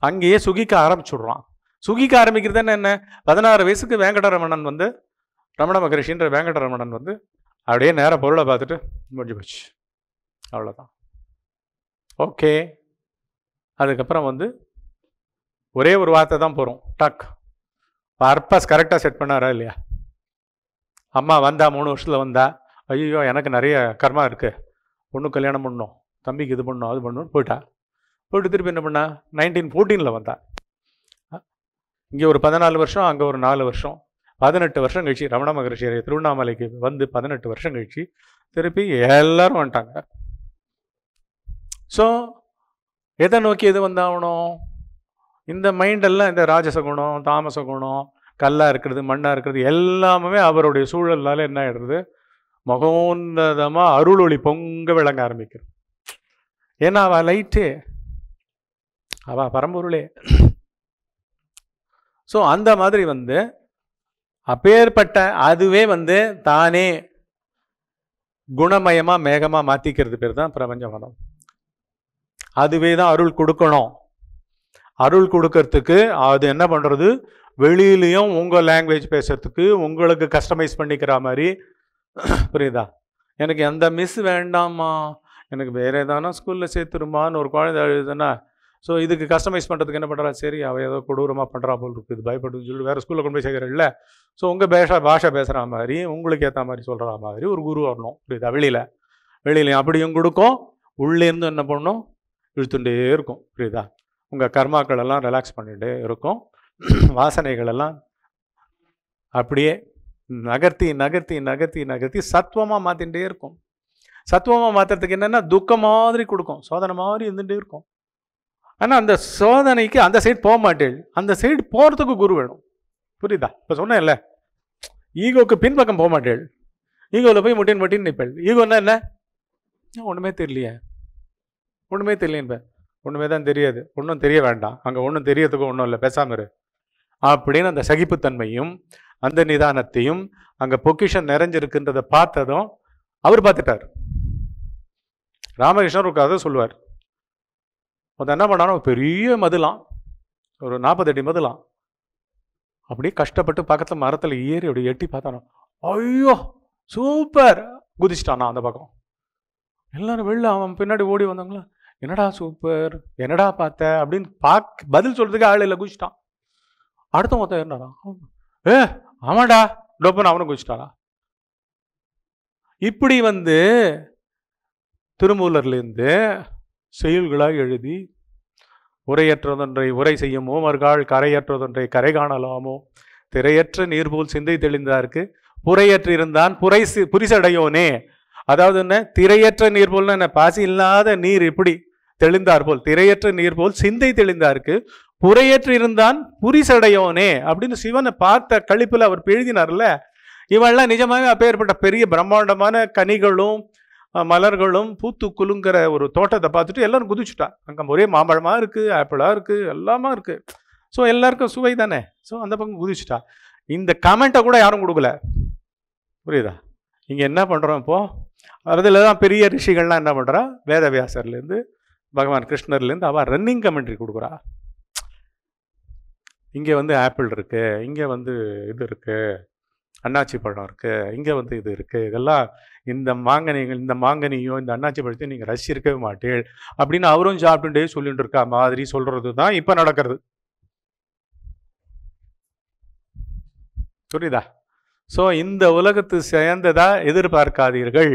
அங்கேயே சுகிக்க ஆரம்பிச்சுடுறான் சுகிக்க ஆரம்பிக்கிறது என்ன பதினாறு வயசுக்கு வேங்கடரமணன் வந்து ரமண மகரிஷின்ற வேங்கட ரமணன் வந்து அப்படியே நேராக பொருளை பார்த்துட்டு முடிஞ்சு போச்சு அவ்வளோதான் ஓகே அதுக்கப்புறம் வந்து ஒரே ஒரு வார்த்தை தான் போகிறோம் டக் பர்பஸ் கரெக்டாக செட் பண்ணாரா இல்லையா அம்மா வந்தா மூணு வருஷத்தில் வந்தா ஐயோ எனக்கு நிறைய கர்மா இருக்குது பொண்ணு கல்யாணம் பண்ணும் தம்பிக்கு இது பண்ணும் அது பண்ணணும்னு போயிட்டா போயிட்டு திருப்பி என்ன பண்ணா நைன்டீன் ஃபோர்டீனில் வந்தா இங்கே ஒரு பதினாலு வருஷம் அங்கே ஒரு நாலு வருஷம் பதினெட்டு வருஷம் கழிச்சு ரமண மகரிஷி திருவண்ணாமலைக்கு வந்து பதினெட்டு வருஷம் கழிச்சு திருப்பி எல்லாரும் வந்துட்டாங்க ஸோ எதை நோக்கி எது வந்தாகணும் இந்த மைண்டெல்லாம் இந்த ராஜசகுணம் தாமசகுணம் கல்லாக இருக்கிறது மண்ணாக இருக்கிறது எல்லாமே அவருடைய சூழலால் என்ன ஆகிடுறது மகோன்னதமாக அருள் ஒளி பொங்க விளங்க ஆரம்பிக்கிறது ஏன்னா அவள் லைட்டு அவள் பரம்பொருளே ஸோ அந்த மாதிரி வந்து அப்பேற்பட்ட அதுவே வந்து தானே குணமயமாக மேகமாக மாற்றிக்கிறது பேர் தான் பிரபஞ்ச அதுவே தான் அருள் கொடுக்கணும் அருள் கொடுக்கறதுக்கு அது என்ன பண்ணுறது வெளியிலையும் உங்கள் லாங்குவேஜ் பேசுறதுக்கு உங்களுக்கு கஸ்டமைஸ் பண்ணிக்கிற மாதிரி புரியுதா எனக்கு எந்த மிஸ் வேண்டாமா எனக்கு வேறு ஏதானா ஸ்கூலில் சேர்த்துருமான்னு ஒரு குழந்தை எழுதுன்னா ஸோ இதுக்கு கஸ்டமைஸ் பண்ணுறதுக்கு என்ன பண்ணுறா சரி அவள் ஏதோ கொடூரமாக பண்ணுறா போல் இருக்குது இது பயப்படுதுன்னு சொல்லி வேறு ஸ்கூலில் கொண்டு போய் சேர்க்குற இல்லை ஸோ உங்கள் பேஷா பாஷை பேசுகிற மாதிரி உங்களுக்கு ஏற்ற மாதிரி சொல்கிற மாதிரி ஒரு குரு வரணும் புரியுதா வெளியில் வெளியிலையும் அப்படியும் கொடுக்கும் உள்ளேருந்து என்ன பண்ணும் இழுத்துட்டே இருக்கும் புரியுதா உங்கள் கர்மாக்கள் எல்லாம் ரிலாக்ஸ் பண்ணிகிட்டே இருக்கும் வாசனைகள் எல்லாம் அப்படியே நகர்த்தி நகர்த்தி நகர்த்தி நகர்த்தி சத்துவமாக மாற்றிகிட்டே இருக்கும் சத்துவமாக மாற்றுறதுக்கு என்னென்னா துக்கம் மாதிரி கொடுக்கும் சோதனை மாதிரி இருந்துகிட்டே இருக்கும் ஆனால் அந்த சோதனைக்கு அந்த சைடு போக மாட்டேள் அந்த சைடு போகிறதுக்கு குரு வேணும் புரியுதா இப்போ சொன்னேன்ல ஈகோக்கு பின்பக்கம் போக மாட்டேள் ஈகோவில் போய் முட்டின் முட்டின்னு நிற்பேள் ஈகோன்னா என்ன ஒன்றுமே தெரியலையே ஒன்றுமே தெரியலையேன்ப ஒன்றுமே தான் தெரியாது ஒன்றும் தெரிய வேண்டாம் அங்கே ஒன்றும் தெரியறதுக்கும் ஒன்றும் இல்லை பேசாமல் இரு அப்படின்னு அந்த சகிப்புத்தன்மையும் அந்த நிதானத்தையும் அங்கே பொக்கிஷன் நிறைஞ்சிருக்குன்றதை பார்த்ததும் அவர் பார்த்துட்டார் ராமகிருஷ்ணர் ஒரு கதை சொல்லுவார் ஒருத்தன் என்ன பண்ணானோ பெரிய மதுலாம் ஒரு நாற்பது அடி மதுலாம் அப்படியே கஷ்டப்பட்டு பக்கத்தில் மரத்தில் ஏறி அப்படி எட்டி பார்த்தானோ ஐயோ சூப்பர் குதிச்சிட்டானா அந்த பக்கம் எல்லாரும் வெளில அவன் பின்னாடி ஓடி வந்தாங்களா என்னடா சூப்பர் என்னடா பார்த்த அப்படின்னு பார்க்க பதில் சொல்கிறதுக்கு ஆள் இல்லை குதிச்சிட்டான் அடுத்த மொத்தம் என்னடா ஏ ஆமாடா டொப்பன் அவனும் குதிச்சிட்டானா இப்படி வந்து திருமூலர்லேருந்து செயல்களாக எழுதி உரையற்றதொன்றை உரை செய்யும் ஓமர்கள் கரையற்றதொன்றை கரை காணலாமோ திரையற்ற நீர்போல் சிந்தை தெளிந்தார்க்கு புரையற்றிருந்தான் புரை புரிசடையோனே அதாவது என்ன திரையற்ற நீர் என்ன பாசி இல்லாத நீர் இப்படி தெளிந்தார் போல் திரையற்ற நீர் போல் சிந்தை தெளிந்தார்க்கு புரையற்று இருந்தான் புரிசடையோனே அப்படின்னு சிவனை பார்த்த கழிப்பில் அவர் எழுதினார்ல இவெல்லாம் நிஜமாகவே அப்பேற்பட்ட பெரிய பிரம்மாண்டமான கனிகளும் மலர்களும் பூத்து குலுங்கிற ஒரு தோட்டத்தை பார்த்துட்டு எல்லாரும் குதிச்சுட்டா அங்கே ஒரே மாம்பழமாக இருக்குது ஆப்பிளாக இருக்குது எல்லாமா இருக்குது ஸோ எல்லாருக்கும் சுவை தானே ஸோ அந்த பக்கம் குதிச்சுட்டா இந்த கமெண்ட்டை கூட யாரும் கொடுக்கல புரியுதா இங்கே என்ன பண்ணுறோம் இப்போது அதில் தான் பெரிய ரிஷிகள்லாம் என்ன பண்ணுறா வேதவியாசர்லேருந்து பகவான் கிருஷ்ணர்லேருந்து அவள் ரன்னிங் கமெண்ட்ரி கொடுக்குறா இங்கே வந்து ஆப்பிள் இருக்குது இங்கே வந்து இது இருக்குது அண்ணாச்சி பழம் இருக்குது இங்கே வந்து இது இருக்குது இதெல்லாம் இந்த மாங்கனிகள் இந்த மாங்கனியோ இந்த அண்ணாச்சி பழத்தை நீங்கள் ரசிச்சிருக்கவே மாட்டேள் அப்படின்னு அவரும் சாப்பிட்டு சொல்லிட்டு இருக்கா மாதிரி சொல்கிறது தான் இப்போ நடக்கிறது புரியுதா ஸோ இந்த உலகத்து சேர்ந்ததா எதிர்பார்க்காதீர்கள்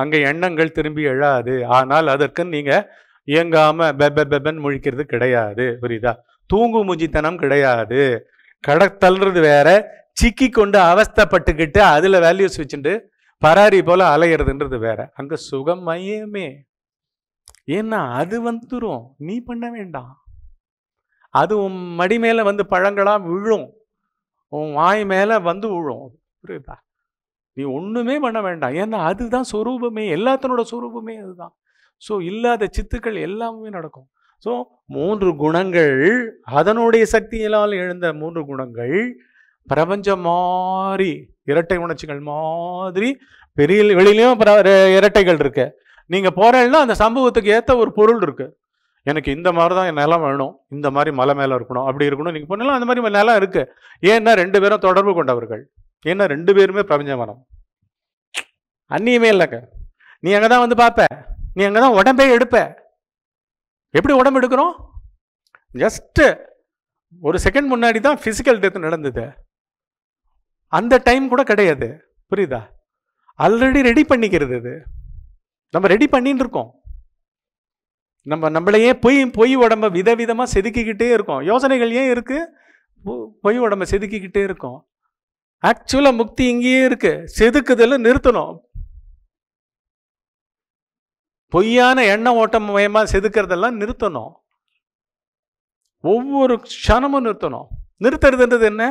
அங்கே எண்ணங்கள் திரும்பி எழாது ஆனால் அதற்கு நீங்கள் இயங்காமல் பெப பெபன் முழிக்கிறது கிடையாது புரியுதா தூங்கு மூஞ்சித்தனம் கிடையாது கடை தள்ளுறது வேற சிக்கி கொண்டு அவஸ்தப்பட்டுக்கிட்டு அதில் வேல்யூஸ் வச்சுட்டு பராரி போல அலையிறதுன்றது வேற அங்க சுகம் மையமே ஏன்னா அது வந்துடும் நீ பண்ண வேண்டாம் அது உன் மடி மேல வந்து பழங்களா விழும் உன் வாய் மேல வந்து விழும் புரியுதா நீ ஒண்ணுமே பண்ண வேண்டாம் ஏன்னா அதுதான் சொரூபமே எல்லாத்தனோட சொரூபமே அதுதான் ஸோ இல்லாத சித்துக்கள் எல்லாமே நடக்கும் ஸோ மூன்று குணங்கள் அதனுடைய சக்தியினால் எழுந்த மூன்று குணங்கள் பிரபஞ்சம் மாதிரி இரட்டை உணர்ச்சிகள் மாதிரி பெரிய வெளியிலையும் இரட்டைகள் இருக்கு நீங்கள் போகிறேன்னா அந்த சம்பவத்துக்கு ஏற்ற ஒரு பொருள் இருக்கு எனக்கு இந்த மாதிரி தான் என் நிலம் வேணும் இந்த மாதிரி மலை மேலே இருக்கணும் அப்படி இருக்கணும் நீங்கள் போனாலும் அந்த மாதிரி நிலம் இருக்குது ஏன்னா ரெண்டு பேரும் தொடர்பு கொண்டவர்கள் ஏன்னா ரெண்டு பேருமே பிரபஞ்ச மரம் அந்நியமே இல்லைங்க நீ அங்கே தான் வந்து பார்ப்ப நீ அங்கே தான் உடம்பே எடுப்ப எப்படி உடம்பு எடுக்கிறோம் ஜஸ்ட்டு ஒரு செகண்ட் முன்னாடி தான் ஃபிசிக்கல் டெத் நடந்தது அந்த டைம் கூட கிடையாது புரியுதா ஆல்ரெடி ரெடி பண்ணிக்கிறது இது நம்ம ரெடி பண்ணின்னு இருக்கோம் நம்ம நம்மளையே பொய் பொய் உடம்ப விதவிதமாக செதுக்கிக்கிட்டே இருக்கோம் யோசனைகள் ஏன் இருக்குது பொய் உடம்ப செதுக்கிக்கிட்டே இருக்கோம் ஆக்சுவலாக முக்தி இங்கேயே இருக்குது செதுக்குதல் நிறுத்தணும் பொய்யான எண்ண ஓட்டம் மயமாக செதுக்கிறதெல்லாம் நிறுத்தணும் ஒவ்வொரு க்ஷணமும் நிறுத்தணும் நிறுத்துறதுன்றது என்ன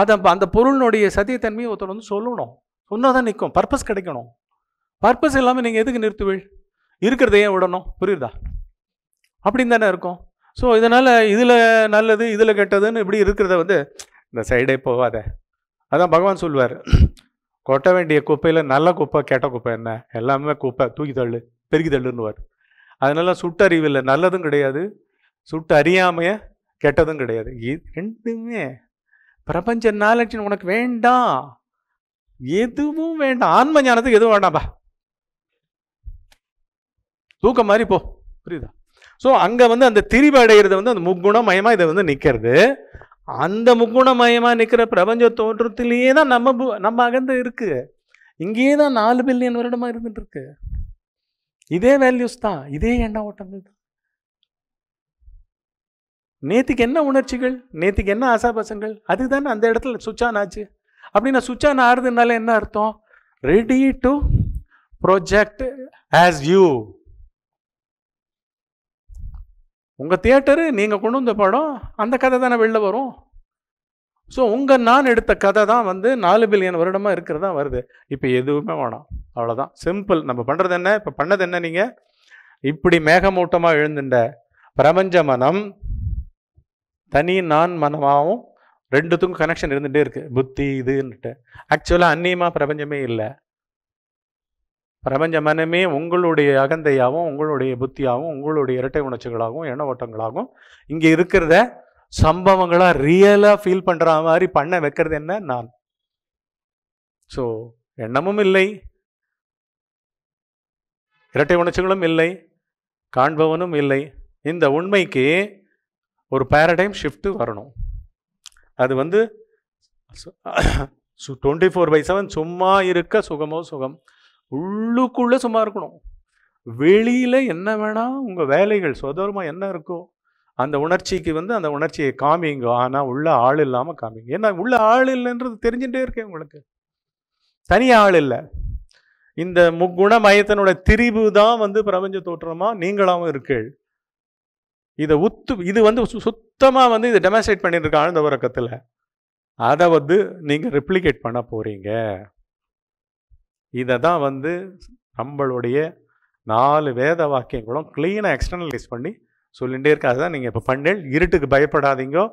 அதை அந்த பொருளினுடைய சத்தியத்தன்மையை ஒருத்தர் வந்து சொல்லணும் சொன்னால் தான் நிற்கும் பர்பஸ் கிடைக்கணும் பர்பஸ் இல்லாமல் நீங்கள் எதுக்கு நிறுத்துவீள் இருக்கிறத ஏன் விடணும் புரியுதா அப்படின்னு தானே இருக்கும் ஸோ இதனால் இதில் நல்லது இதில் கெட்டதுன்னு இப்படி இருக்கிறத வந்து இந்த சைடே போகாத அதான் பகவான் சொல்லுவார் கொட்ட வேண்டிய குப்பையில் நல்ல குப்பை கெட்ட குப்பை என்ன எல்லாமே குப்பை தூக்கி தள்ளு பெருகி தள்ளுன்னுவார் அதனால சுட்டறிவில் நல்லதும் கிடையாது சுட்டு அறியாமைய கெட்டதும் கிடையாது ரெண்டுமே பிரபஞ்ச நாலட்ச உனக்கு வேண்டாம் எதுவும் வேண்டாம் ஆன்ம ஞானத்துக்கு எதுவும் வேண்டாம்பா தூக்கம் மாதிரி போ புரியுதா ஸோ அங்கே வந்து அந்த திரிவு அடைகிறது வந்து அந்த முக்குணமயமாக இதை வந்து நிற்கிறது அந்த முக்குணமயமாக நிற்கிற பிரபஞ்ச தோற்றத்திலேயே தான் நம்ம நம்ம அகந்து இருக்கு இங்கேயே தான் நாலு பில்லியன் வருடமாக இருந்துட்டு இருக்கு இதே வேல்யூஸ் தான் இதே எண்ண ஓட்டம் நேற்றுக்கு என்ன உணர்ச்சிகள் நேற்றுக்கு என்ன ஆசாபாசங்கள் அதுதானே அந்த இடத்துல சுவிட்ச் ஆன் ஆச்சு அப்படின்னா சுவிட்ச் ஆன் ஆறுதுனால என்ன அர்த்தம் ready to project as you உங்கள் தியேட்டரு நீங்கள் கொண்டு வந்த படம் அந்த கதை தானே வெளில வரும் ஸோ உங்கள் நான் எடுத்த கதை தான் வந்து நாலு பில்லியன் வருடமாக இருக்கிறதா வருது இப்போ எதுவுமே வேணாம் அவ்வளோதான் சிம்பிள் நம்ம பண்ணுறது என்ன இப்போ பண்ணது என்ன நீங்கள் இப்படி மேகமூட்டமாக எழுந்துட்ட பிரபஞ்ச மனம் தனி நான் மனமாகவும் ரெண்டுத்துக்கும் கனெக்ஷன் இருந்துகிட்டே இருக்குது புத்தி இதுன்ட்டு ஆக்சுவலாக அந்நியமாக பிரபஞ்சமே இல்லை பிரபஞ்ச மனமே உங்களுடைய அகந்தையாகவும் உங்களுடைய புத்தியாகவும் உங்களுடைய இரட்டை உணர்ச்சிகளாகவும் எண்ண ஓட்டங்களாகவும் இங்கே இருக்கிறத சம்பவங்களாக ரியலாக ஃபீல் பண்ணுற மாதிரி பண்ண வைக்கிறது என்ன நான் ஸோ எண்ணமும் இல்லை இரட்டை உணர்ச்சிகளும் இல்லை காண்பவனும் இல்லை இந்த உண்மைக்கு ஒரு பேரடைம் ஷிஃப்ட்டு வரணும் அது வந்து டுவெண்ட்டி ஃபோர் பை செவன் சும்மா இருக்க சுகமோ சுகம் உள்ளுக்குள்ளே சும்மா இருக்கணும் வெளியில் என்ன வேணால் உங்கள் வேலைகள் சுதந்திரமாக என்ன இருக்கோ அந்த உணர்ச்சிக்கு வந்து அந்த உணர்ச்சியை காமிங்க ஆனால் உள்ள ஆள் இல்லாமல் காமிங்க ஏன்னா உள்ள ஆள் இல்லைன்றது தெரிஞ்சுட்டே இருக்கேன் உங்களுக்கு தனி ஆள் இல்லை இந்த முக்குண மயத்தினோட திரிவு தான் வந்து பிரபஞ்ச தோற்றமாக நீங்களாகவும் இருக்கீள் இதை உத்து இது வந்து சுத்தமாக வந்து இதை டெமான்ஸ்ட்ரேட் பண்ணியிருக்க ஆழ்ந்த உறக்கத்தில் அதை வந்து நீங்கள் ரிப்ளிகேட் பண்ண போகிறீங்க இதை தான் வந்து நம்மளுடைய நாலு வேத வாக்கியங்களும் க்ளீனாக எக்ஸ்டர்னலைஸ் பண்ணி சொல்லிகிட்டே இருக்காது தான் நீங்கள் இப்போ பண்ணேன் இருட்டுக்கு பயப்படாதீங்கோ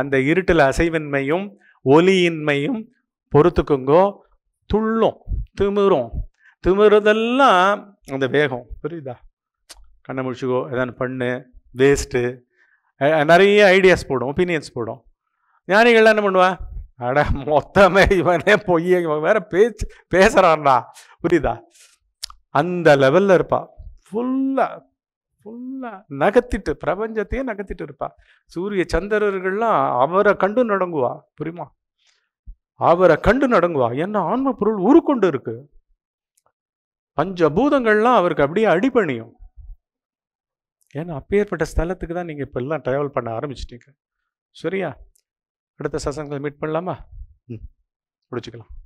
அந்த இருட்டில் அசைவின்மையும் ஒலியின்மையும் பொறுத்துக்குங்கோ துள்ளும் திமிரும் திமிறதெல்லாம் அந்த வேகம் புரியுதா கண்ணை முடிச்சுக்கோ எதாவது பண்ணு வேஸ்ட்டு நிறைய ஐடியாஸ் போடும் ஒப்பீனியன்ஸ் போடும் ஞானிகள்லாம் என்ன பண்ணுவேன் அட மொத்தமே இவனே பொய்ய இவன் வேற பேச்சு பேசுகிறான்டா புரியுதா அந்த லெவலில் இருப்பா ஃபுல்லாக ஃபுல்லாக நகர்த்திட்டு பிரபஞ்சத்தையே நகர்த்திட்டு இருப்பா சூரிய சந்திரர்கள்லாம் அவரை கண்டு நடங்குவா புரியுமா அவரை கண்டு நடங்குவா என்ன ஆன்ம பொருள் உருக்கொண்டு இருக்கு பஞ்சபூதங்கள்லாம் அவருக்கு அப்படியே அடிபணியும் ஏன்னா அப்பேற்பட்ட ஸ்தலத்துக்கு தான் நீங்கள் இப்போல்லாம் ட்ராவல் பண்ண ஆரம்பிச்சிட்டீங்க சரியா அடுத்த சசங்களை மீட் பண்ணலாமா ம் முடிச்சுக்கலாம்